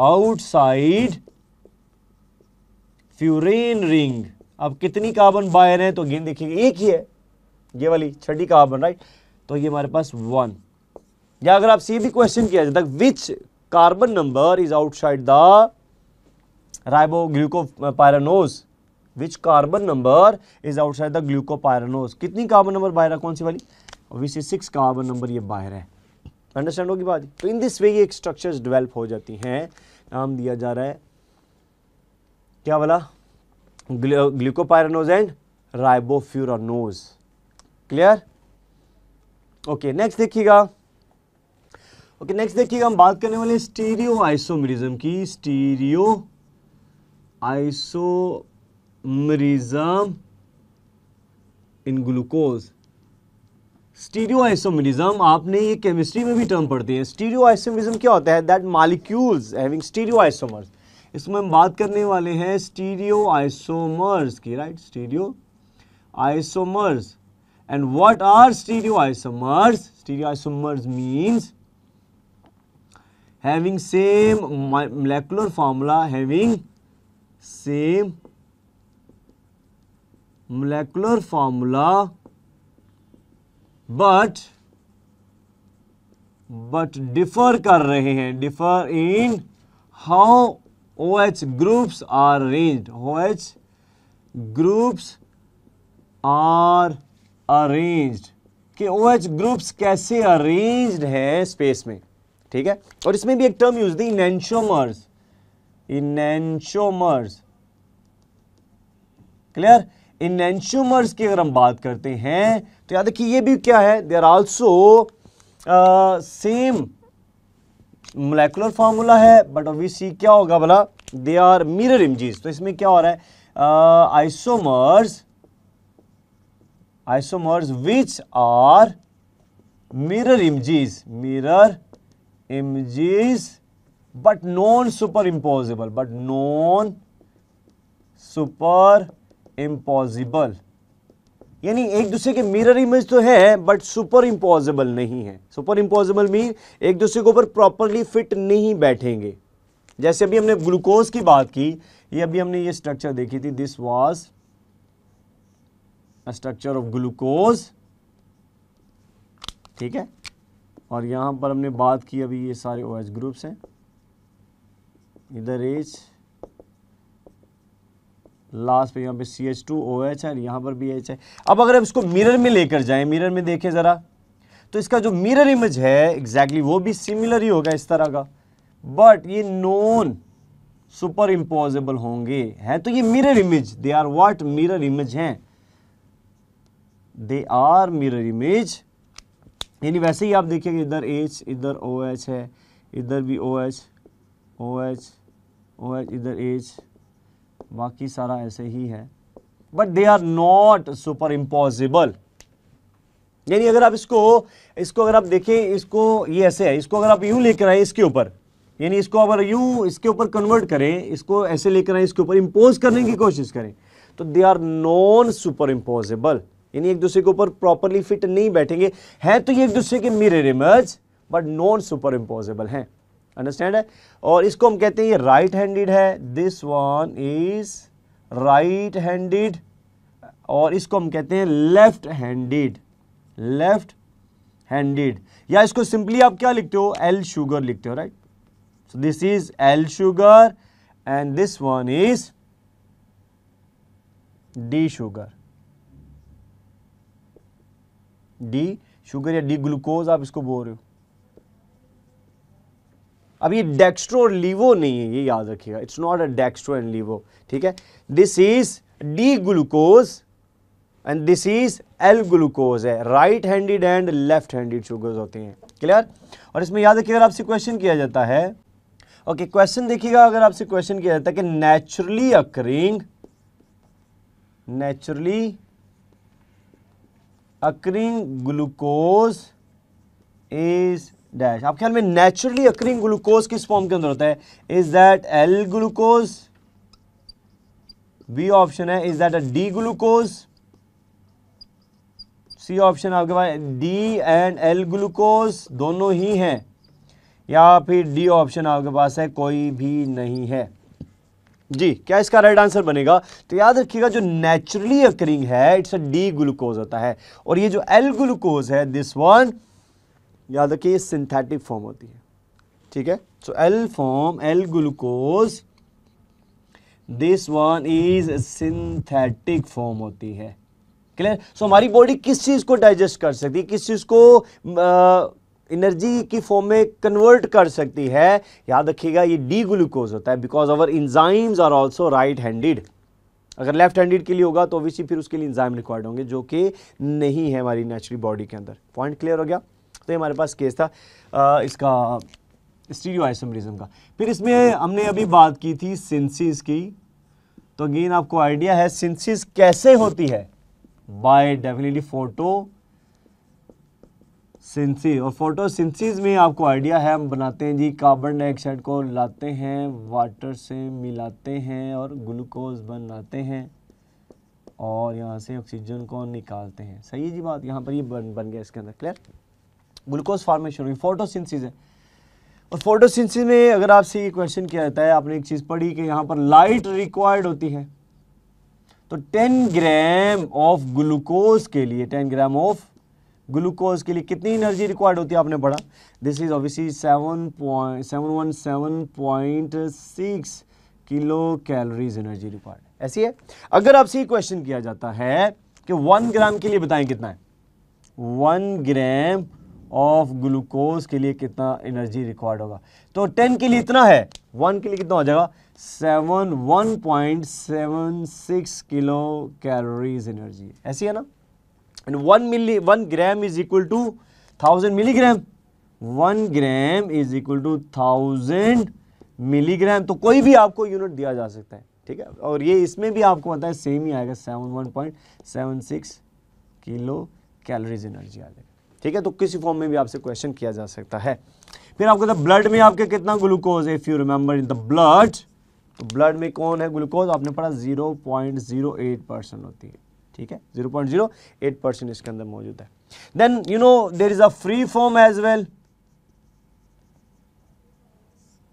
[SPEAKER 1] outside furan ring अब कितनी कार्बन बाहर है तो गेंद देखिए एक ही है ये वाली छठी कार्बन राइट तो ये हमारे पास वन या अगर आप सी भी क्वेश्चन किया जाए which carbon number is outside the riboglucopyranose which carbon number is outside the glucopyranose कितनी कार्बन नंबर बाहर है कौन सी वाली सिक्स कार्बन नंबर ये बाहर है अंडरस्टैंड होगी बात तो इन दिस वे ये स्ट्रक्चर्स डेवलप हो जाती हैं नाम दिया जा रहा है क्या वाला glucopyranose and ribofuranose clear okay next देखिएगा ओके नेक्स्ट देखिएगा हम बात करने वाले स्टीरियो आइसोमरिज्म की stereo isomerism in glucose stereo isomerism आपने ये केमिस्ट्री में भी टर्म पढ़ती है स्टीरियो आइसोमरिज्म क्या होता है that molecules having stereo isomers इसमें हम बात करने वाले हैं स्टीरियो आइसोमर्स की right stereo isomers and what are stereo isomers stereo isomers means having same molecular formula having same molecular formula but but differ कर रहे हैं differ in how O H groups are arranged O H groups are arranged कि O H groups कैसे arranged है space में ठीक है और इसमें भी एक term use the enantiomers enantiomers clear enantiomers की अगर हम बात करते हैं तो याद रखिए ये भी क्या है they are also same molecular formula है बट सी क्या होगा भला दे आर मिरर इमजेस तो इसमें क्या हो रहा है isomers isomers which are mirror images mirror images but non superimposable but non superimposable यानी एक दूसरे के मिरर इमेज तो है बट सुपर इंपॉजिबल नहीं है सुपर इंपॉजिबल मीन एक दूसरे के ऊपर प्रॉपरली फिट नहीं बैठेंगे जैसे अभी हमने ग्लूकोज की बात की ये अभी हमने ये स्ट्रक्चर देखी थी this was structure of glucose ठीक है और यहां पर हमने बात की अभी ये सारे ओ ग्रुप्स हैं इधर एच लास्ट पे यहाँ पे C H two O H है यहाँ पर भी एच है अब अगर इसको मिरर में लेकर जाएं मिरर में देखें ज़रा तो इसका जो मिरर इमेज है एग्जैक्टली exactly वो भी सिमिलर ही होगा इस तरह का बट ये नॉन सुपर इम्पोजेबल होंगे हैं तो ये mirror image they are what mirror image हैं दे आर मिरर इमेज यानी वैसे ही आप देखिएगा इधर एच इधर ओ एच है इधर भी ओ एच ओ एच और इधर एज बाकी सारा ऐसे ही है but they are not superimposable यानी अगर आप इसको इसको अगर आप देखें इसको ये ऐसे है इसको अगर आप यूं लेकर आए इसके ऊपर यानी इसको अगर यू इसके ऊपर कन्वर्ट करें इसको ऐसे लेकर आए इसके ऊपर इम्पोज करने की कोशिश करें तो they are non superimposable यानी एक दूसरे के ऊपर प्रॉपरली फिट नहीं बैठेंगे हैं तो ये एक दूसरे के mirror image but non superimposable हैं अंडरस्टैंड है और इसको हम कहते हैं ये राइट हैंडेड है this one is right handed और इसको हम कहते हैं लेफ्ट हैंडेड लेफ्ट हैंडेड या इसको सिंपली आप क्या लिखते हो एल शुगर लिखते हो right so this is L sugar and this one is D sugar D sugar या डी ग्लूकोज आप इसको बोल रहे हो अब ये डेक्स्ट्रो और लीवो नहीं है ये याद रखिएगा it's not a dextro and levo ठीक है this is D glucose and this is L glucose है right handed and left handed sugars होते हैं क्लियर और इसमें याद रखिएगा आपसे क्वेश्चन किया जाता है ओके क्वेश्चन देखिएगा अगर आपसे क्वेश्चन किया जाता है कि naturally occurring naturally occurring glucose is dash आपके ख्याल में नेचुरली अक्रिंग ग्लूकोज किस फॉर्म के अंदर होता है is that L glucose B option है is that a D glucose C option आपके पास डी एंड एल ग्लूकोज दोनों ही हैं या फिर डी ऑप्शन आपके पास है कोई भी नहीं है जी क्या इसका राइट आंसर बनेगा तो याद रखिएगा जो नेचुरली अक्रिंग है इट्स अ डी ग्लूकोज होता है और ये जो एल ग्लूकोज है दिस वन याद रखिए सिंथेटिक फॉर्म होती है ठीक है so L form L glucose this one is synthetic form होती है क्लियर सो हमारी बॉडी किस चीज़ को डाइजेस्ट कर सकती है किस चीज़ को एनर्जी की फॉर्म में कन्वर्ट कर सकती है याद रखिएगा ये डी ग्लूकोज होता है because our enzymes are also right handed अगर लेफ्ट हैंडेड के लिए होगा तो ऑब्वियसली फिर उसके लिए इंजाइम रिक्वायर्ड होंगे जो कि नहीं है हमारी नेचुरल बॉडी के अंदर पॉइंट क्लियर हो गया तो ये हमारे पास केस था आ, इसका स्टीरियो आइसमरिज्म का फिर इसमें हमने अभी बात की थी सिंसिस की तो अगेन आपको आइडिया है सिंसिस कैसे होती है बाय डेफिनेटली फोटो सिंसिस और फोटो सिंसिस में आपको आइडिया है हम बनाते हैं जी कार्बन डाइऑक्साइड को लाते हैं वाटर से मिलाते हैं और ग्लूकोज बनाते हैं और यहाँ से ऑक्सीजन को निकालते हैं सही है जी बात यहाँ पर ये बन बन गया इसके अंदर क्लियर ग्लूकोज फार्मेशन हुई फोटोसिंथेसिस है और फोटोसिंथेसिस में अगर आपसे ये क्वेश्चन किया जाता है आपने एक चीज़ पढ़ी कि यहाँ पर लाइट रिक्वायर्ड होती है तो 10 ग्राम ऑफ ग्लूकोज के लिए 10 ग्राम ऑफ ग्लूकोज के लिए कितनी एनर्जी रिक्वायर्ड होती है आपने पढ़ा this is obviously seven point seven one seven point six kilo calories energy required ऐसी है अगर आपसे ये क्वेश्चन किया जाता है कि वन ग्राम के लिए बताएं कितना है वन ग्राम ऑफ ग्लूकोज के लिए कितना एनर्जी रिक्वायर्ड होगा तो टेन के लिए इतना है वन के लिए कितना हो जाएगा seven one point seven six kilo calories energy ऐसी है ना and one milli one gram is equal to thousand milligram one gram is equal to thousand milligram तो कोई भी आपको यूनिट दिया जा सकता है ठीक है और ये इसमें भी आपको पता है सेम ही आएगा seven one point seven six kilo calories energy आ जाएगी ठीक है तो किसी फॉर्म में भी आपसे क्वेश्चन किया जा सकता है फिर आपको ब्लड में आपके कितना glucose if you remember in the blood तो ब्लड में कौन है ग्लूकोज आपने पढ़ा 0.08 परसेंट होती है ठीक है 0.08 परसेंट इसके अंदर मौजूद है then you know there is a free form as well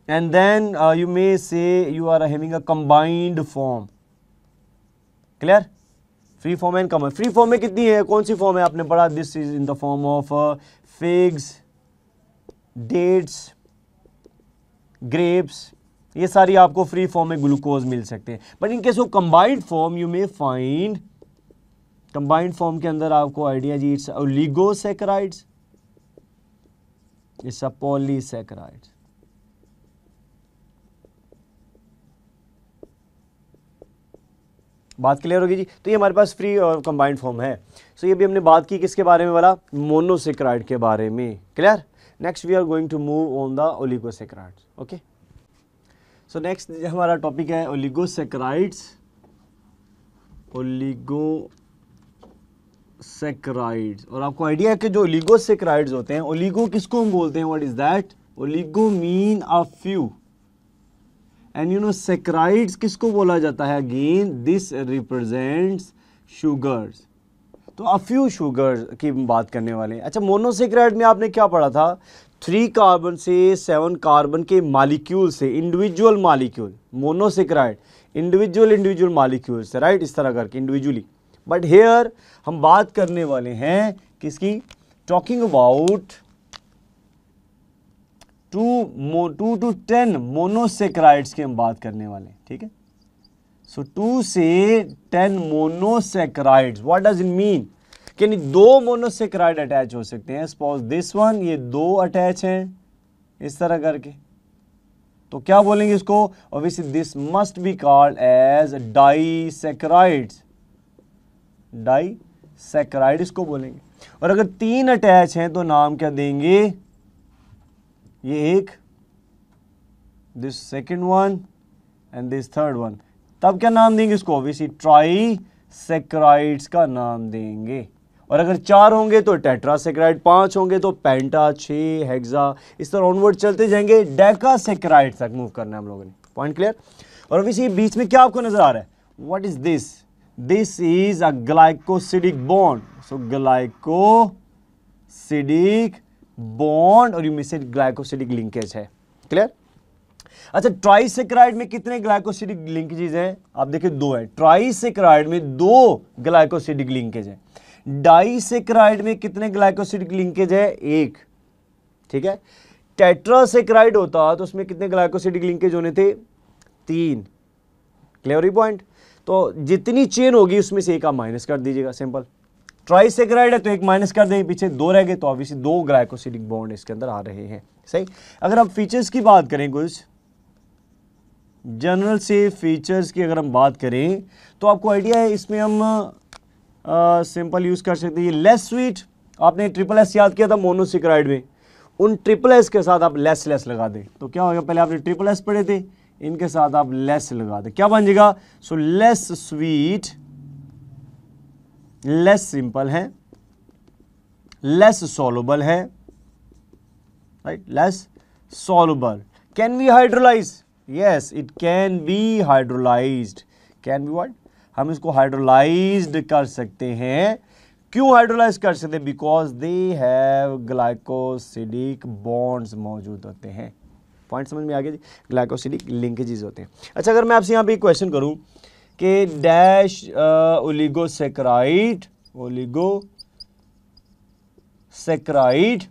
[SPEAKER 1] and then you may say you are having a combined form clear free form and common free form में कितनी है कौन सी फॉर्म है आपने पढ़ा this is in the form of figs dates grapes ये सारी आपको फ्री फॉर्म में ग्लूकोज मिल सकते हैं but in case of combined form you may find combined form के अंदर आपको आइडिया जी it's oligosaccharides it's a polysaccharides बात क्लियर होगी जी तो ये हमारे पास फ्री और कंबाइंड फॉर्म है सो so, ये भी हमने बात की किसके बारे में वाला मोनोसेक्राइड के बारे में clear next we are going to move on the oligosaccharides okay so next हमारा टॉपिक है ओलिगोसेक्राइड्स ओलिगोसेक्राइड्स और आपको आइडिया है कि जो ओलिगोसेक्राइड्स होते हैं ओलिगो किसको हम बोलते हैं what is that oligo mean a few and you know saccharides किसको बोला जाता है अगेन दिस रिप्रेजेंट्स शुगर्स तो अफ्यू शुगर की बात करने वाले हैं अच्छा मोनोसेक्राइड में आपने क्या पढ़ा था थ्री कार्बन से सेवन कार्बन के मालिक्यूल से individual molecule monosaccharide individual individual molecule से राइट इस तरह करके इंडिविजुअली बट हेयर हम बात करने वाले हैं किसकी talking about two two two ten monosaccharides की हम बात करने वाले हैं ठीक है सो टू से ten monosaccharides what does it mean कि यानी दो मोनोसेक्राइड अटैच हो सकते हैं सपोज दिस वन ये दो अटैच हैं इस तरह करके तो क्या बोलेंगे इसको obviously this must be called as disaccharide इसको बोलेंगे और अगर तीन अटैच हैं तो नाम क्या देंगे ये एक this second one and this third one तब क्या नाम देंगे इसको ऑब्वियसली ट्राई सेक्राइड्स का नाम देंगे और अगर चार होंगे तो टेट्रा सेक्राइड पांच होंगे तो पेंटा छे हेक्सा इस तरह ऑनवर्ड चलते जाएंगे डेका सेक्राइड तक मूव करना है हम लोगों ने पॉइंट क्लियर और अब इसी बीच में क्या आपको नजर आ रहा है what is this this is a glycosidic bond so glycosidic bond और यूमिसिड ग्लाइकोसिडिक लिंकेज है क्लियर अच्छा ट्राइसेक्राइड में कितने ग्लाइकोसिडिक लिंकेजेज हैं आप देखिए दो है ट्राइसेक्राइड में दो ग्लाइकोसिडिक लिंकेज है डाइसेक्राइड में कितने ग्लाइकोसिडिक लिंकेज है एक ठीक है टेट्रासेक्राइड होता तो उसमें कितने ग्लाइकोसिडिक लिंकेज होने थे तीन क्लियर पॉइंट तो जितनी चेन होगी उसमें से एक आप माइनस कर दीजिएगा सिंपल ट्राइसेक्राइड है तो एक माइनस कर दें पीछे दो रह गए तो ऑब्वियसली दो ग्राइकोसिडिक बॉन्ड इसके अंदर आ रहे हैं सही अगर हम फीचर्स की बात करें कुछ जनरल से फीचर्स की अगर हम बात करें तो आपको आइडिया है इसमें हम सिंपल यूज़ कर सकते हैं लेस स्वीट आपने ट्रिपल एस याद किया था मोनोसिक्राइड में उन ट्रिपल एस के साथ आप लेस लेस लगा दें तो क्या होगा पहले आपने ट्रिपल एस पढ़े थे इनके साथ आप लेस लगा दें क्या बन जाएगा so less sweet less simple है लेस सॉल्युबल है right less soluble can be hydrolyse yes it can be hydrolyse can be what हम इसको हाइड्रोलाइज कर सकते हैं क्यों हाइड्रोलाइज कर सकते हैं because they have glycosidic bonds मौजूद होते हैं पॉइंट समझ में आ गया जी ग्लाइकोसिडिक लिंकेजेस होते हैं अच्छा अगर मैं आपसे यहाँ पे एक क्वेश्चन करूँ के dash oligosaccharide oligosaccharide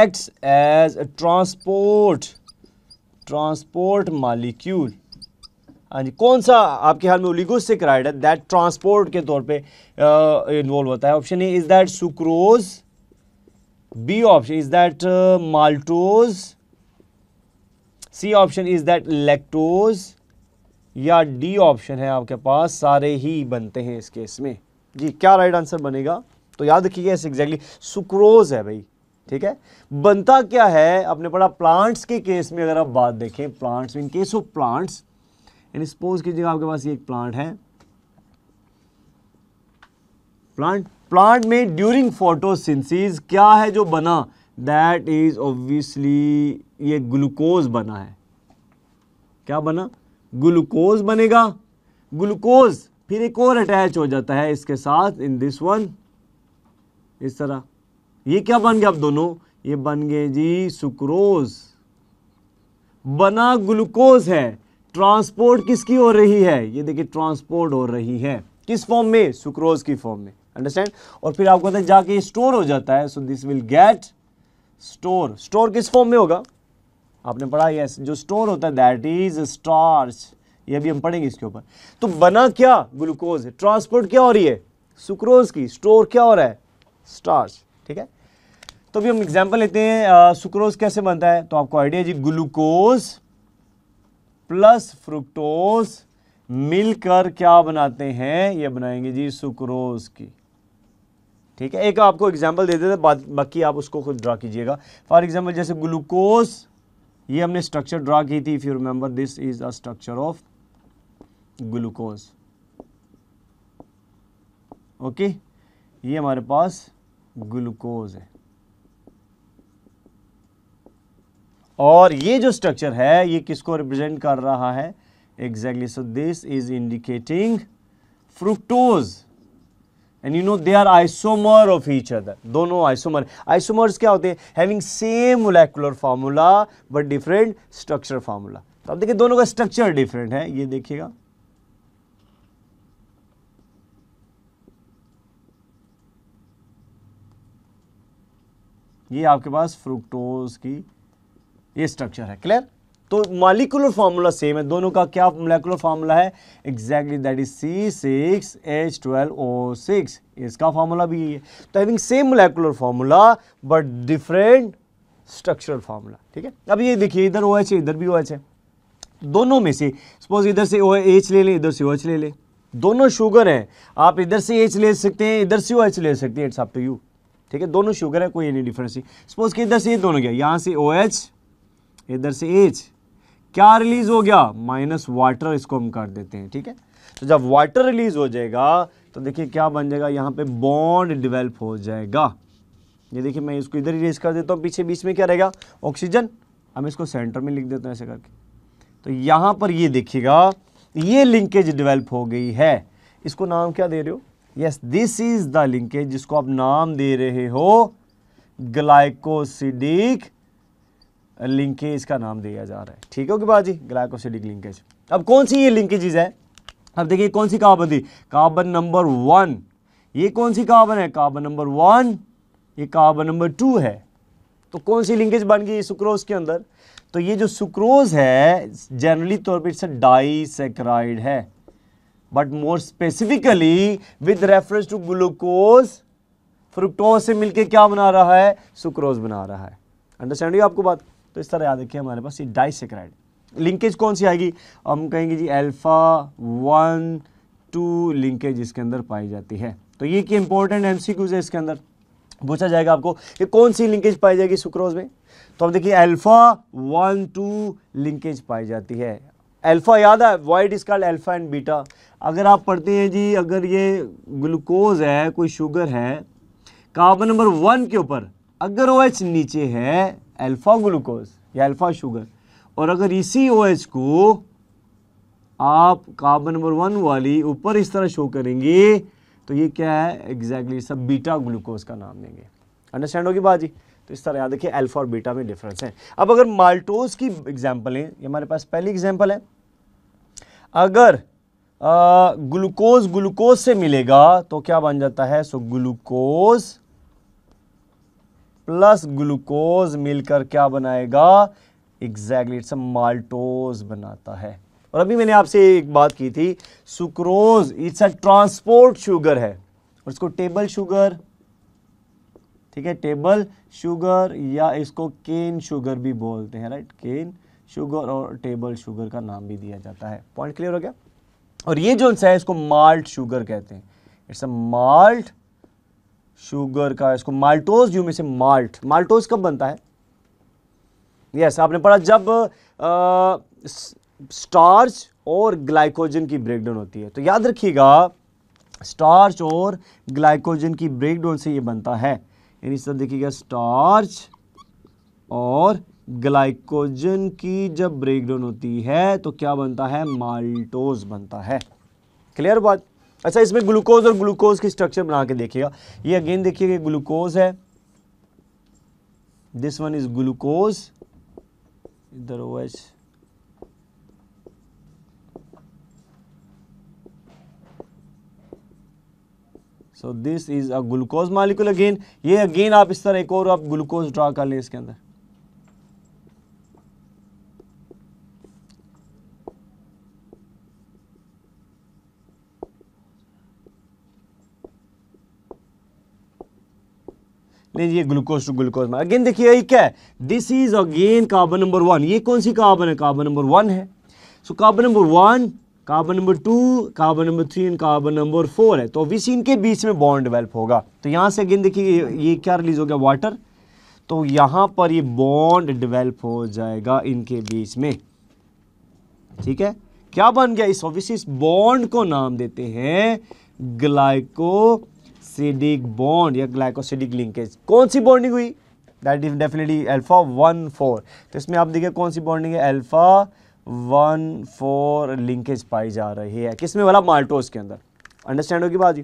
[SPEAKER 1] acts as transport transport molecule हाँ जी कौन सा आपके हाल में ओलिगोसेक्राइड है दैट ट्रांसपोर्ट के तौर पे इन्वॉल्व uh, होता है option A is that sucrose B option is that maltose C option is that lactose या डी ऑप्शन है आपके पास सारे ही बनते हैं इस केस में जी क्या राइट आंसर बनेगा तो याद रखिएगा इस एग्जैक्टली सुक्रोज है भाई ठीक है बनता क्या है आपने पढ़ा प्लांट्स के केस में अगर आप बात देखें plants in case of plants यानी सपोज कीजिएगा आपके पास ये एक प्लांट है प्लांट प्लांट में ड्यूरिंग फोटोसिंथेसिस क्या है जो बना दैट इज ऑब्वियसली ये ग्लूकोज बना है क्या बना ग्लूकोज बनेगा ग्लूकोज फिर एक और अटैच हो जाता है इसके साथ इन दिस वन इस तरह ये क्या बन गया अब दोनों ये बन गए जी सुक्रोज बना ग्लूकोज है ट्रांसपोर्ट किसकी हो रही है ये देखिए ट्रांसपोर्ट हो रही है किस फॉर्म में सुक्रोज की फॉर्म में अंडरस्टैंड और फिर आपको जाके स्टोर हो जाता है so this will get store store किस फॉर्म में होगा आपने पढ़ा यस जो स्टोर होता है दैट इज स्टार्च ये भी हम पढ़ेंगे इसके ऊपर तो बना क्या ग्लूकोज ट्रांसपोर्ट क्या हो रही है सुक्रोज की स्टोर क्या हो रहा है स्टार्च ठीक है तो अभी हम एग्जाम्पल लेते हैं सुक्रोज कैसे बनता है तो आपको आइडिया जी ग्लूकोज प्लस फ्रुक्टोज मिलकर क्या बनाते हैं ये बनाएंगे जी सुक्रोज की ठीक है एक आपको एग्जाम्पल दे देते बाकी आप उसको खुद ड्रा कीजिएगा फॉर एग्जाम्पल जैसे ग्लूकोज ये हमने स्ट्रक्चर ड्रा की थी if you remember this is a structure of glucose okay ये हमारे पास ग्लूकोज है और ये जो स्ट्रक्चर है ये किसको रिप्रेजेंट कर रहा है exactly so this is indicating fructose and you know they are isomer of each other दोनों आइसोमर आइसोमर्स क्या होते हैं having same molecular formula but different structure formula तो आप देखिए दोनों का स्ट्रक्चर डिफरेंट है ये देखिएगा ये आपके पास फ्रुक्टोज की ये स्ट्रक्चर है क्लियर तो मालिकुलर फार्मूला सेम है दोनों का क्या मोलिकुलर फार्मूला है exactly that is C six H twelve O six इसका फार्मूला भी यही है तो think same molecular formula but different structural formula ठीक है अब ये देखिए इधर ओ एच है इधर भी ओ है दोनों में से सपोज इधर से ओ एच ले लें इधर से ओ ले लें दोनों शुगर हैं आप इधर से एच ले सकते हैं इधर से ओ एच ले सकते हैं इट्स अप टू यू ठीक है दोनों शुगर है कोई नहीं डिफरेंस सपोज कि इधर से ये दोनों क्या यहाँ से ओ एच इधर से एच क्या रिलीज हो गया माइनस वाटर इसको हम कर देते हैं ठीक है तो जब वाटर रिलीज हो जाएगा तो देखिए क्या बन जाएगा यहाँ पे बॉन्ड डिवेल्प हो जाएगा ये देखिए मैं इसको इधर रिलीज कर देता हूँ पीछे बीच में क्या रहेगा ऑक्सीजन हम इसको सेंटर में लिख देते हैं ऐसे करके तो यहाँ पर ये देखिएगा ये लिंकेज डिवेल्प हो गई है इसको नाम क्या दे रहे हो yes this is the linkage जिसको आप नाम दे रहे हो ग्लाइकोसिडिक लिंकेज का नाम दिया जा रहा है ठीक है ओके बाजी ग्लाइकोसिडिक लिंकेज अब कौन सी ये लिंकेजेज है अब देखिए कौन सी कार्बन थी कार्बन नंबर वन ये कौन सी कार्बन है कार्बन नंबर वन ये कार्बन नंबर टू है तो कौन सी लिंकेज बन गई सुक्रोज के अंदर तो ये जो सुक्रोज है जनरली तौर पर इट्स डाईसेक्राइड है but more specifically with reference to glucose fructose से मिलके क्या बना रहा है सुक्रोज बना रहा है अंडरस्टैंड आपको बात तो इस तरह याद रखिए हमारे पास ये डाइसेक्राइड लिंकेज कौन सी आएगी हम कहेंगे जी अल्फा वन टू लिंकेज इसके अंदर पाई जाती है तो ये कि इंपॉर्टेंट एम है इसके अंदर पूछा जाएगा आपको कि कौन सी लिंकेज पाई जाएगी सुक्रोज में तो हम देखिए अल्फा वन टू लिंकेज पाई जाती है अल्फा याद है what is called alpha and beta अगर आप पढ़ते हैं जी अगर ये ग्लूकोज है कोई शुगर है कार्बन नंबर वन के ऊपर अगर ओ एच नीचे है अल्फ़ा ग्लूकोज या अल्फ़ा शुगर और अगर इसी ओ OH को आप कार्बन नंबर वन वाली ऊपर इस तरह शो करेंगे तो ये क्या है एग्जैक्टली सब बीटा ग्लूकोज का नाम देंगे अंडरस्टैंड होगी बात जी तो इस तरह याद रखिए अल्फा और बीटा में डिफरेंस है अब अगर माल्टोज की एग्जाम्पल है ये हमारे पास पहली एग्जाम्पल है अगर ग्लूकोज ग्लूकोज से मिलेगा तो क्या बन जाता है सो ग्लूकोज प्लस ग्लूकोज मिलकर क्या बनाएगा एग्जैक्टली इट्स माल्टोज बनाता है और अभी मैंने आपसे एक बात की थी sucrose it's a transport sugar है और इसको टेबल शुगर ठीक है टेबल शुगर या इसको केन शुगर भी बोलते हैं राइट केन शुगर और टेबल शुगर का नाम भी दिया जाता है पॉइंट क्लियर हो गया और ये जो है इसको माल्ट शुगर कहते हैं इट्स अ माल्ट शुगर का इसको माल्टोज यू में से माल्ट माल्टोज कब बनता है यस yes, आपने पढ़ा जब स्टार्च और ग्लाइकोजन की ब्रेकडाउन होती है तो याद रखिएगा स्टार्च और ग्लाइकोजन की ब्रेकडाउन से ये बनता है यानी सर देखिएगा स्टार्च और ग्लाइकोजन की जब ब्रेकडाउन होती है तो क्या बनता है माल्टोज बनता है क्लियर बात अच्छा इसमें ग्लूकोज और ग्लूकोज की स्ट्रक्चर बना के देखिएगा ये अगेन देखिएगा ग्लूकोज है दिस वन इज ग्लूकोज इधर O H so this is a glucose molecule again ये अगेन आप इस तरह एक और आप ग्लूकोज ड्रा कर लें इसके अंदर नहीं ये ग्लूकोज टू ग्लूकोज में अगेन देखिए यही क्या है this is again carbon number one ये कौन सी कार्बन है कार्बन नंबर वन है so carbon number one carbon number two carbon number three and carbon number four है तो ऑब्वियसली इनके बीच में बॉन्ड डेवलप होगा तो यहाँ से अगेन देखिए ये क्या रिलीज हो गया वाटर तो यहाँ पर ये बॉन्ड डिवेल्प हो जाएगा इनके बीच में ठीक है क्या बन गया इस ऑब्वियसली इस बॉन्ड को नाम देते हैं ग्लाइको सीडिक बॉन्ड या ग्लाइकोसिडिक लिंकेज कौन सी बॉन्डिंग हुई that is definitely alpha one four तो इसमें आप देखिए कौन सी बॉन्डिंग है अल्फा वन फोर लिंकेज पाई जा रही है किसमें वाला माल्टोज के अंदर अंडरस्टैंड होगी बात जी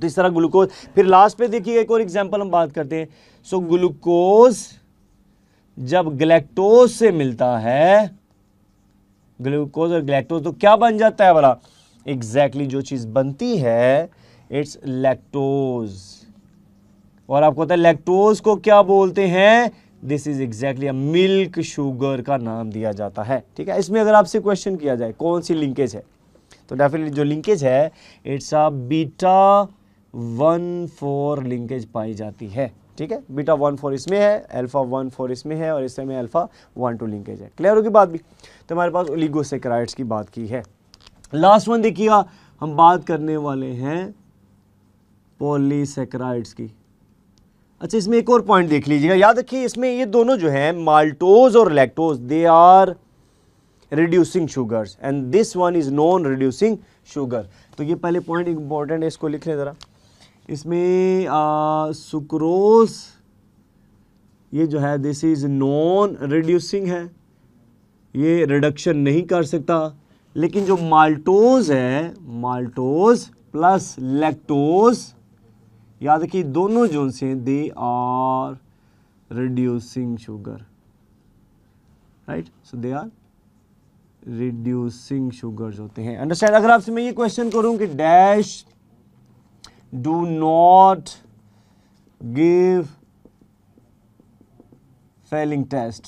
[SPEAKER 1] तो इस तरह ग्लूकोज फिर लास्ट पे देखिए एक और एग्जाम्पल हम बात करते हैं सो so, ग्लूकोज जब ग्लैक्टोज से मिलता है ग्लूकोज और ग्लैक्टोज तो क्या बन जाता है वाला एग्जैक्टली exactly जो चीज़ बनती है इट्स लैक्टोज और आपको पता है लैक्टोज को क्या बोलते हैं this is exactly a milk sugar का नाम दिया जाता है ठीक है इसमें अगर आपसे क्वेश्चन किया जाए कौन सी लिंकेज है तो डेफिनेटली जो लिंकेज है it's a beta one four linkage पाई जाती है ठीक है बीटा वन फोर इसमें है अल्फा वन फोर इसमें है और इसमें अल्फा वन टू लिंकेज है क्लियर होगी बात भी तो हमारे पास ओलिगोसेक्राइड्स की बात की है लास्ट वन देखिएगा हम बात करने वाले हैं पॉलीसेक्राइड्स की अच्छा इसमें एक और पॉइंट देख लीजिएगा याद रखिए इसमें ये दोनों जो हैं माल्टोज और lactose they are reducing sugars and this one is non reducing sugar तो ये पहले पॉइंट इंपॉर्टेंट है इसको लिख लें ज़रा इसमें सुक्रोज ये जो है दिस इज़ नॉन रिड्यूसिंग है ये रिडक्शन नहीं कर सकता लेकिन जो माल्टोज है माल्टोज प्लस लैक्टोज़ याद रखिए दोनों जोन से they are reducing sugar right so they are reducing sugar होते हैं अंडरस्टैंड अगर आपसे मैं ये क्वेश्चन करूं कि dash do not give Fehling test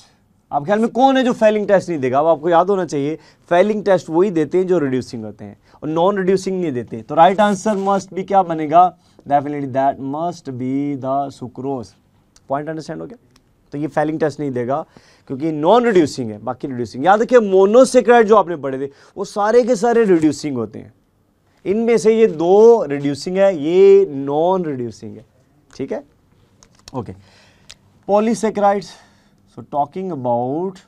[SPEAKER 1] आप ख्याल में कौन है जो फेलिंग टेस्ट नहीं देगा अब आपको याद होना चाहिए फेलिंग टेस्ट वही देते हैं जो रिड्यूसिंग होते हैं और नॉन रिड्यूसिंग नहीं देते तो राइट आंसर मस्ट भी क्या बनेगा definitely that must be the sucrose point understand हो गया तो ये फैलिंग टेस्ट नहीं देगा क्योंकि नॉन रिड्यूसिंग है बाकी रिड्यूसिंग याद रखिए मोनोसेक्राइड जो आपने पढ़े थे वो सारे के सारे रिड्यूसिंग होते हैं इनमें से ये दो रिड्यूसिंग है ये नॉन रिड्यूसिंग है ठीक है okay polysaccharides so talking about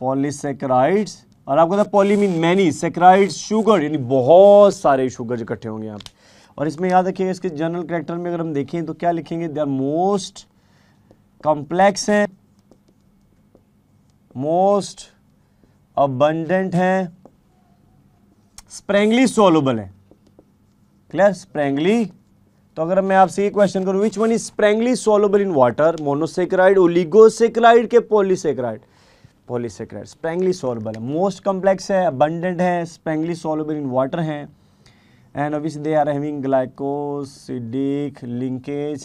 [SPEAKER 1] polysaccharides और आपको poly mean many saccharides sugar यानी बहुत सारे शुगर इकट्ठे होंगे यहाँ पे और इसमें याद रखिएगा इसके जनरल करेक्टर में अगर हम देखें तो क्या लिखेंगे दे आर मोस्ट कॉम्प्लेक्स हैं मोस्ट अबंडेंट हैं स्प्रेंगली सोलबल है क्लियर स्प्रेंगली तो अगर मैं आपसे ये क्वेश्चन करूं which one is sparingly soluble in water monosaccharide oligosaccharide के पोलिसेक्राइड पोलिसेक्राइड स्प्रेंगली सोलबल है मोस्ट कॉम्प्लेक्स है अबंडेंट है स्प्रेंगली सोलबल इन वाटर है and obviously they are having glycosidic linkage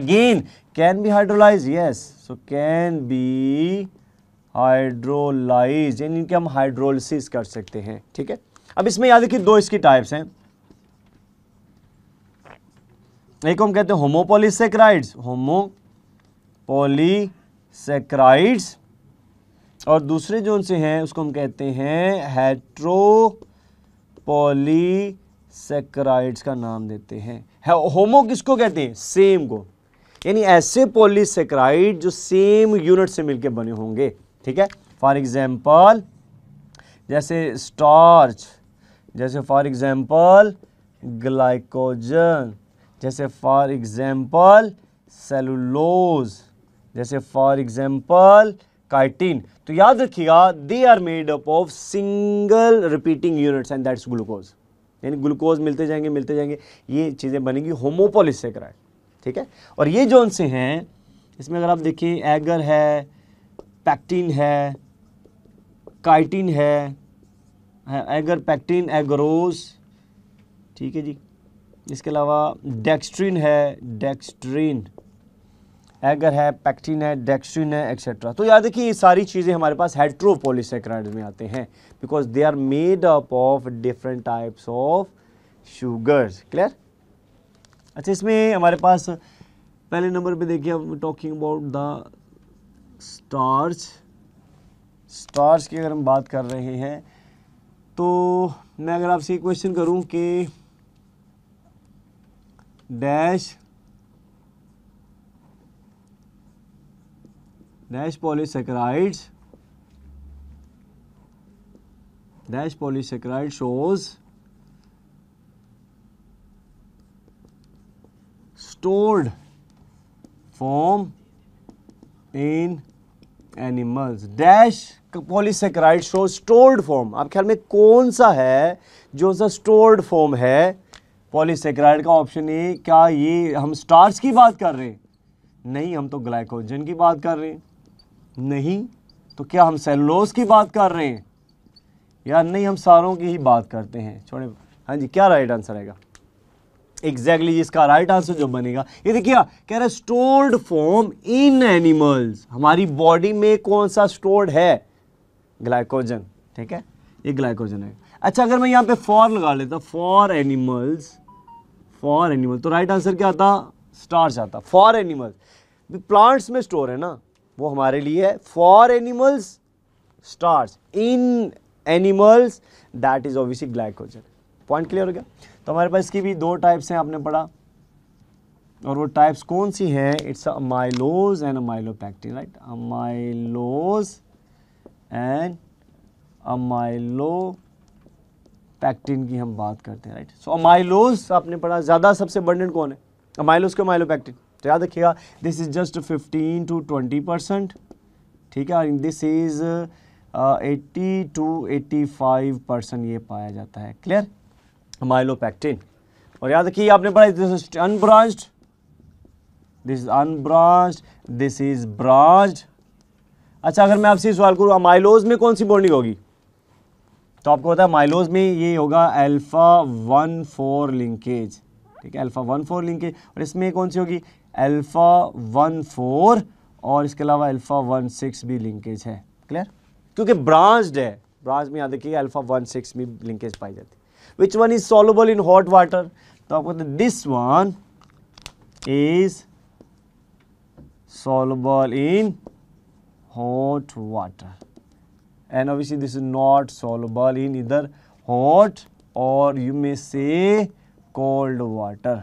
[SPEAKER 1] again can be hydrolyzed yes so can be hydrolyse यानी इनके हम hydrolysis कर सकते हैं ठीक है अब इसमें याद रखिए दो इसकी टाइप्स हैं एक हम कहते हैं होमोपोलीसेक्राइड्स होमोपोलीसेक्राइड्स और दूसरे जो उनसे हैं उसको हम कहते हैं हेट्रो पॉलीसेक्राइड्स का नाम देते हैं होमो किसको कहते हैं सेम को यानी ऐसे पॉलीसेक्राइड जो सेम यूनिट से मिलकर बने होंगे ठीक है फॉर एग्जाम्पल जैसे स्टार्च जैसे फॉर एग्जाम्पल ग्लाइकोजन जैसे फॉर एग्जाम्पल सेलुलोज जैसे फॉर एग्जाम्पल काइटिन तो याद रखिएगा they are made up of single repeating units and that's glucose यानी ग्लूकोज मिलते जाएंगे मिलते जाएंगे ये चीज़ें बनेंगी कराए ठीक है और ये जोन से हैं इसमें अगर आप देखें एगर है पैक्टिन है काइटिन है एगर पैक्टिन एगरोस ठीक है जी इसके अलावा डेक्स्ट्रिन है डेक्स्ट्रिन एगर है पैक्टिन है डेक्सिन है एक्सेट्रा तो याद रखिए ये सारी चीज़ें हमारे पास हेट्रोपोलिसक्राइड में आते हैं because they are made up of different types of sugars clear अच्छा इसमें हमारे पास पहले नंबर पे देखिए हम talking about the starch starch की अगर हम बात कर रहे हैं तो मैं अगर आपसे क्वेश्चन करूं कि dash dash polysaccharides dash polysaccharide shows stored form in animals dash polysaccharide show stored form आप ख्याल में कौन सा है जो सा स्टोर्ड फॉर्म है पॉलीसेक्राइड का ऑप्शन ए क्या ये हम स्टार्स की बात कर रहे हैं नहीं हम तो ग्लाइकोजन की बात कर रहे हैं नहीं तो क्या हम सेलोस की बात कर रहे हैं या नहीं हम सारों की ही बात करते हैं छोड़े हाँ जी क्या राइट आंसर आएगा एग्जैक्टली exactly, इसका राइट आंसर जो बनेगा ये देखिए कह रहे स्टोर्ड फॉर्म इन एनिमल्स हमारी बॉडी में कौन सा स्टोर्ड है ग्लाइकोजन ठीक है ये ग्लाइकोजन है अच्छा अगर मैं यहाँ पे फॉर लगा लेता फॉर एनिमल्स फॉर एनिमल तो राइट आंसर क्या आता स्टार्च आता फॉर एनिमल्स प्लांट्स में स्टोर है ना वो हमारे लिए है for animals stores in animals that is obviously glycogen point clear हो गया तो हमारे पास इसकी भी दो टाइप्स हैं आपने पढ़ा और वो टाइप्स कौन सी हैं it's amylose and amylopectin right amylose and amylopectin की हम बात करते हैं राइट सो अमाइलोज आपने पढ़ा ज़्यादा सबसे बर्डेंट कौन है अमाइलोज के अमाइलोपैक्टिन तो याद रखिएगा this is just fifteen to twenty percent ठीक है this is eighty to eighty five percent ये पाया जाता है क्लियर माइलोपैक्टिन और याद रखिए आपने पढ़ा this is unbranch this is unbranch this is branch अच्छा अगर मैं आपसे सवाल करूँ माइलोज में कौन सी बॉन्डिंग होगी तो आपको पता है माइलोज में ये होगा अल्फ़ा वन फोर लिंकेज ठीक है अल्फ़ा वन फोर लिंकेज और इसमें कौन सी होगी अल्फ़ा वन फोर और इसके अलावा अल्फ़ा वन सिक्स भी लिंकेज है क्लियर क्योंकि ब्रांच्ड है ब्रांच में याद रखिएगा अल्फ़ा वन सिक्स भी लिंकेज पाई जाती है which one is soluble in hot water तो आपको this one is soluble in hot water and obviously this is not soluble in इधर हॉट और यू मे से कोल्ड वाटर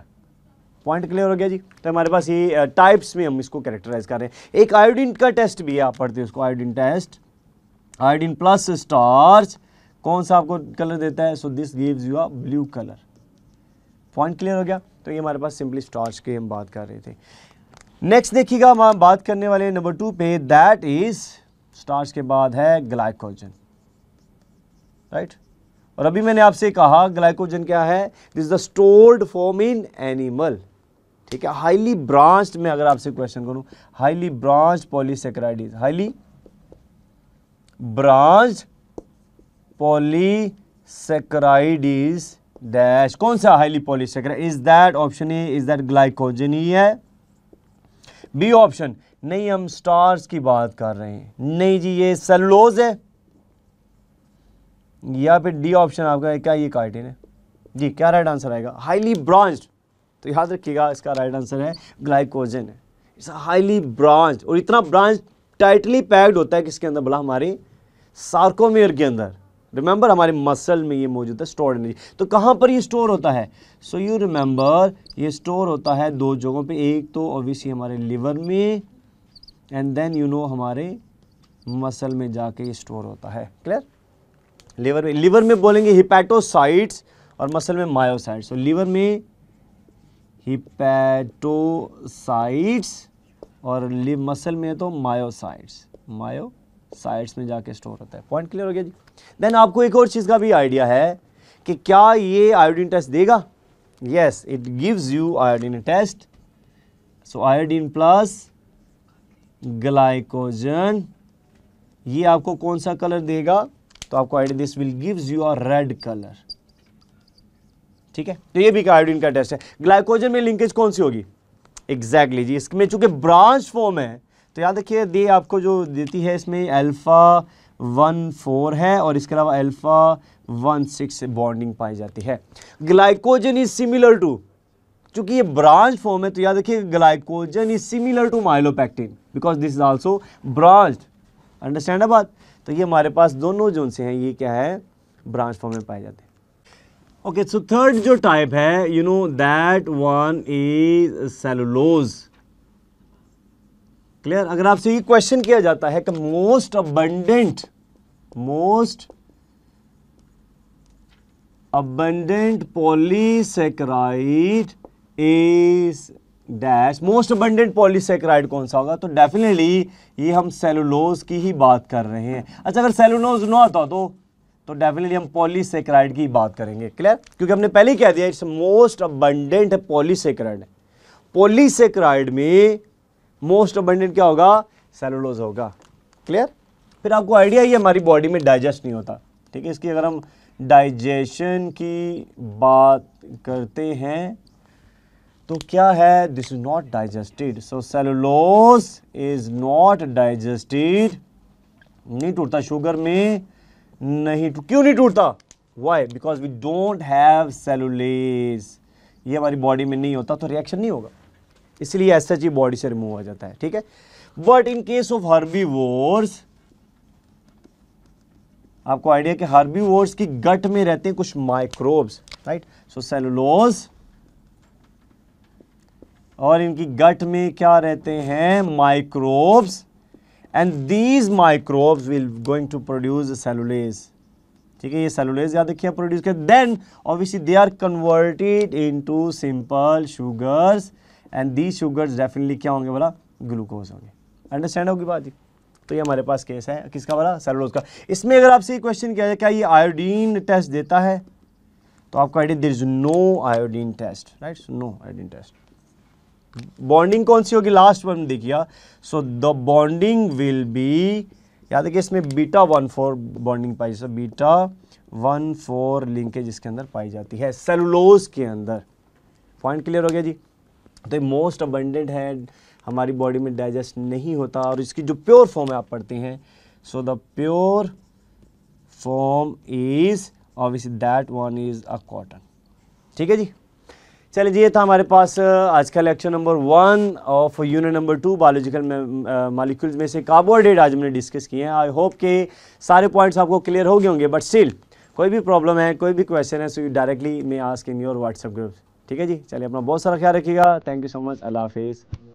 [SPEAKER 1] पॉइंट क्लियर हो गया जी तो हमारे पास ये टाइप्स में हम इसको कैरेक्टराइज कर रहे हैं एक आयोडीन का टेस्ट भी है आप पढ़ते हैं उसको iodine test iodine plus starch कौन सा आपको कलर देता है so this gives you a blue colour point clear हो गया तो ये हमारे पास सिंपली स्टार्च की हम बात कर रहे थे नेक्स्ट देखिएगा हम बात करने वाले नंबर टू पे दैट इज स्टार्च के बाद है ग्लाइकोजन राइट और अभी मैंने आपसे कहा ग्लाइकोजन क्या है this the stored form in animal ठीक है हाईली ब्रांच्ड में अगर आपसे क्वेश्चन करूं highly branch polysaccharides highly branch polysaccharides dash कौन सा highly polysaccharide is that option A is that glycogen ही है बी ऑप्शन नहीं हम स्टार्स की बात कर रहे हैं नहीं जी ये सेलुलोज है या फिर डी ऑप्शन आपका क्या ये कार्टिन है जी क्या राइट आंसर आएगा हाईली ब्रांच्ड तो याद रखिएगा इसका राइट आंसर है ग्लाइकोजन इट्स हाईली ब्रांच और इतना ब्रांच टाइटली पैक्ड होता है किसके अंदर बोला हमारी सार्कोमेयर के अंदर रिमेंबर हमारे मसल में ये मौजूद है स्टोर एनर्जी तो कहाँ पर ये स्टोर होता है सो यू रिमेंबर ये स्टोर होता है दो जगहों पे एक तो ऑब्वियसली हमारे लिवर में एंड देन यू नो हमारे मसल में जाके ये स्टोर होता है क्लियर लिवर में लिवर में बोलेंगे हिपैटोसाइट्स और मसल में मायोसाइट्स तो लिवर में हिपैटोसाइट्स और लिव मसल में तो मायोसाइट्स मायोसाइट्स में जाके स्टोर होता है पॉइंट क्लियर हो गया जी देन आपको एक और चीज़ का भी आइडिया है कि क्या ये आयोडीन टेस्ट देगा yes it gives you iodine test so iodine plus glycogen ये आपको कौन सा कलर देगा तो आपको idea this will gives you are red colour ठीक है तो ये भी आयोडीन का टेस्ट है ग्लाइकोजन में लिंकेज कौन सी होगी एग्जैक्टली exactly जी इसमें चूंकि ब्रांच फॉर्म है तो याद रखिए दे आपको जो देती है इसमें अल्फ़ा वन फोर है और इसके अलावा अल्फ़ा वन सिक्स बॉन्डिंग पाई जाती है ग्लाइकोजन इज सिमिलर टू चूंकि ये ब्रांच फॉर्म है तो याद रखिए glycogen is similar to amylopectin because this is also branch understand बात तो ये हमारे पास दोनों जोन से हैं ये क्या है ब्रांच फॉर्म में पाए जाते हैं ओके सो थर्ड जो टाइप है you know that one is cellulose clear अगर आपसे ये क्वेश्चन किया जाता है कि most abundant most abundant polysaccharide is dash most abundant polysaccharide कौन सा होगा तो डेफिनेटली ये हम सेलुलोज की ही बात कर रहे हैं अच्छा अगर सेलुलोज ना होता तो तो डेफिनेटली हम पॉलीसेक्राइड की बात करेंगे क्लियर क्योंकि हमने पहले कह दिया it's most abundant polysaccharide polysaccharide में मोस्ट अबंडेंट क्या होगा सेलुलोज होगा क्लियर फिर आपको आइडिया ही हमारी बॉडी में डाइजेस्ट नहीं होता ठीक है इसकी अगर हम डाइजेशन की बात करते हैं तो क्या है this is not digested so cellulose is not digested नहीं टूटता शुगर में नहीं क्यों नहीं टूटता why because we don't have cellulase ये हमारी बॉडी में नहीं होता तो रिएक्शन नहीं होगा इसलिए एस एच बॉडी से रिमूव हो जाता है ठीक है but in case of herbivores आपको आइडिया कि हर्बी वोर्स की गट में रहते हैं कुछ माइक्रोब्स राइट सो सेलुलोज और इनकी गट में क्या रहते हैं microbes and these microbes will going to produce cellulase ठीक है ये सेलुलेज याद रखिए प्रोड्यूस कर then obviously they are converted into simple sugars and these sugars definitely क्या होंगे बोला ग्लूकोज होंगे अंडरस्टैंड होगी बात ही तो ये हमारे पास केस है किसका वाला सेलुलोज का इसमें अगर आपसे क्वेश्चन किया जाए क्या ये आयोडीन टेस्ट देता है तो आपको idea there is no iodine test right no iodine test bonding कौन सी होगी लास्ट वन देखिए so the bonding will be याद है कि इसमें बीटा वन फोर बॉन्डिंग पाई जाती है बीटा वन फोर लिंकेज इसके अंदर पाई जाती है सेलुलोज के अंदर पॉइंट क्लियर हो गया जी तो ये मोस्ट अबंडेंट है हमारी बॉडी में डाइजेस्ट नहीं होता और इसकी जो प्योर फॉर्म है आप पढ़ते हैं so the pure form is obviously that one is a cotton ठीक है जी चलिए ये था हमारे पास आज का lecture number one of unit number two biological molecules में से कार्बोहाइड्रेट आज हमने डिस्कस किए हैं आई होप के सारे पॉइंट्स आपको क्लियर हो गए होंगे बट स्टिल कोई भी प्रॉब्लम है कोई भी क्वेश्चन है so you directly may ask in your WhatsApp group ठीक है जी चलिए अपना बहुत सारा ख्याल रखिएगा थैंक यू सो मच अल्लाह हाफिज़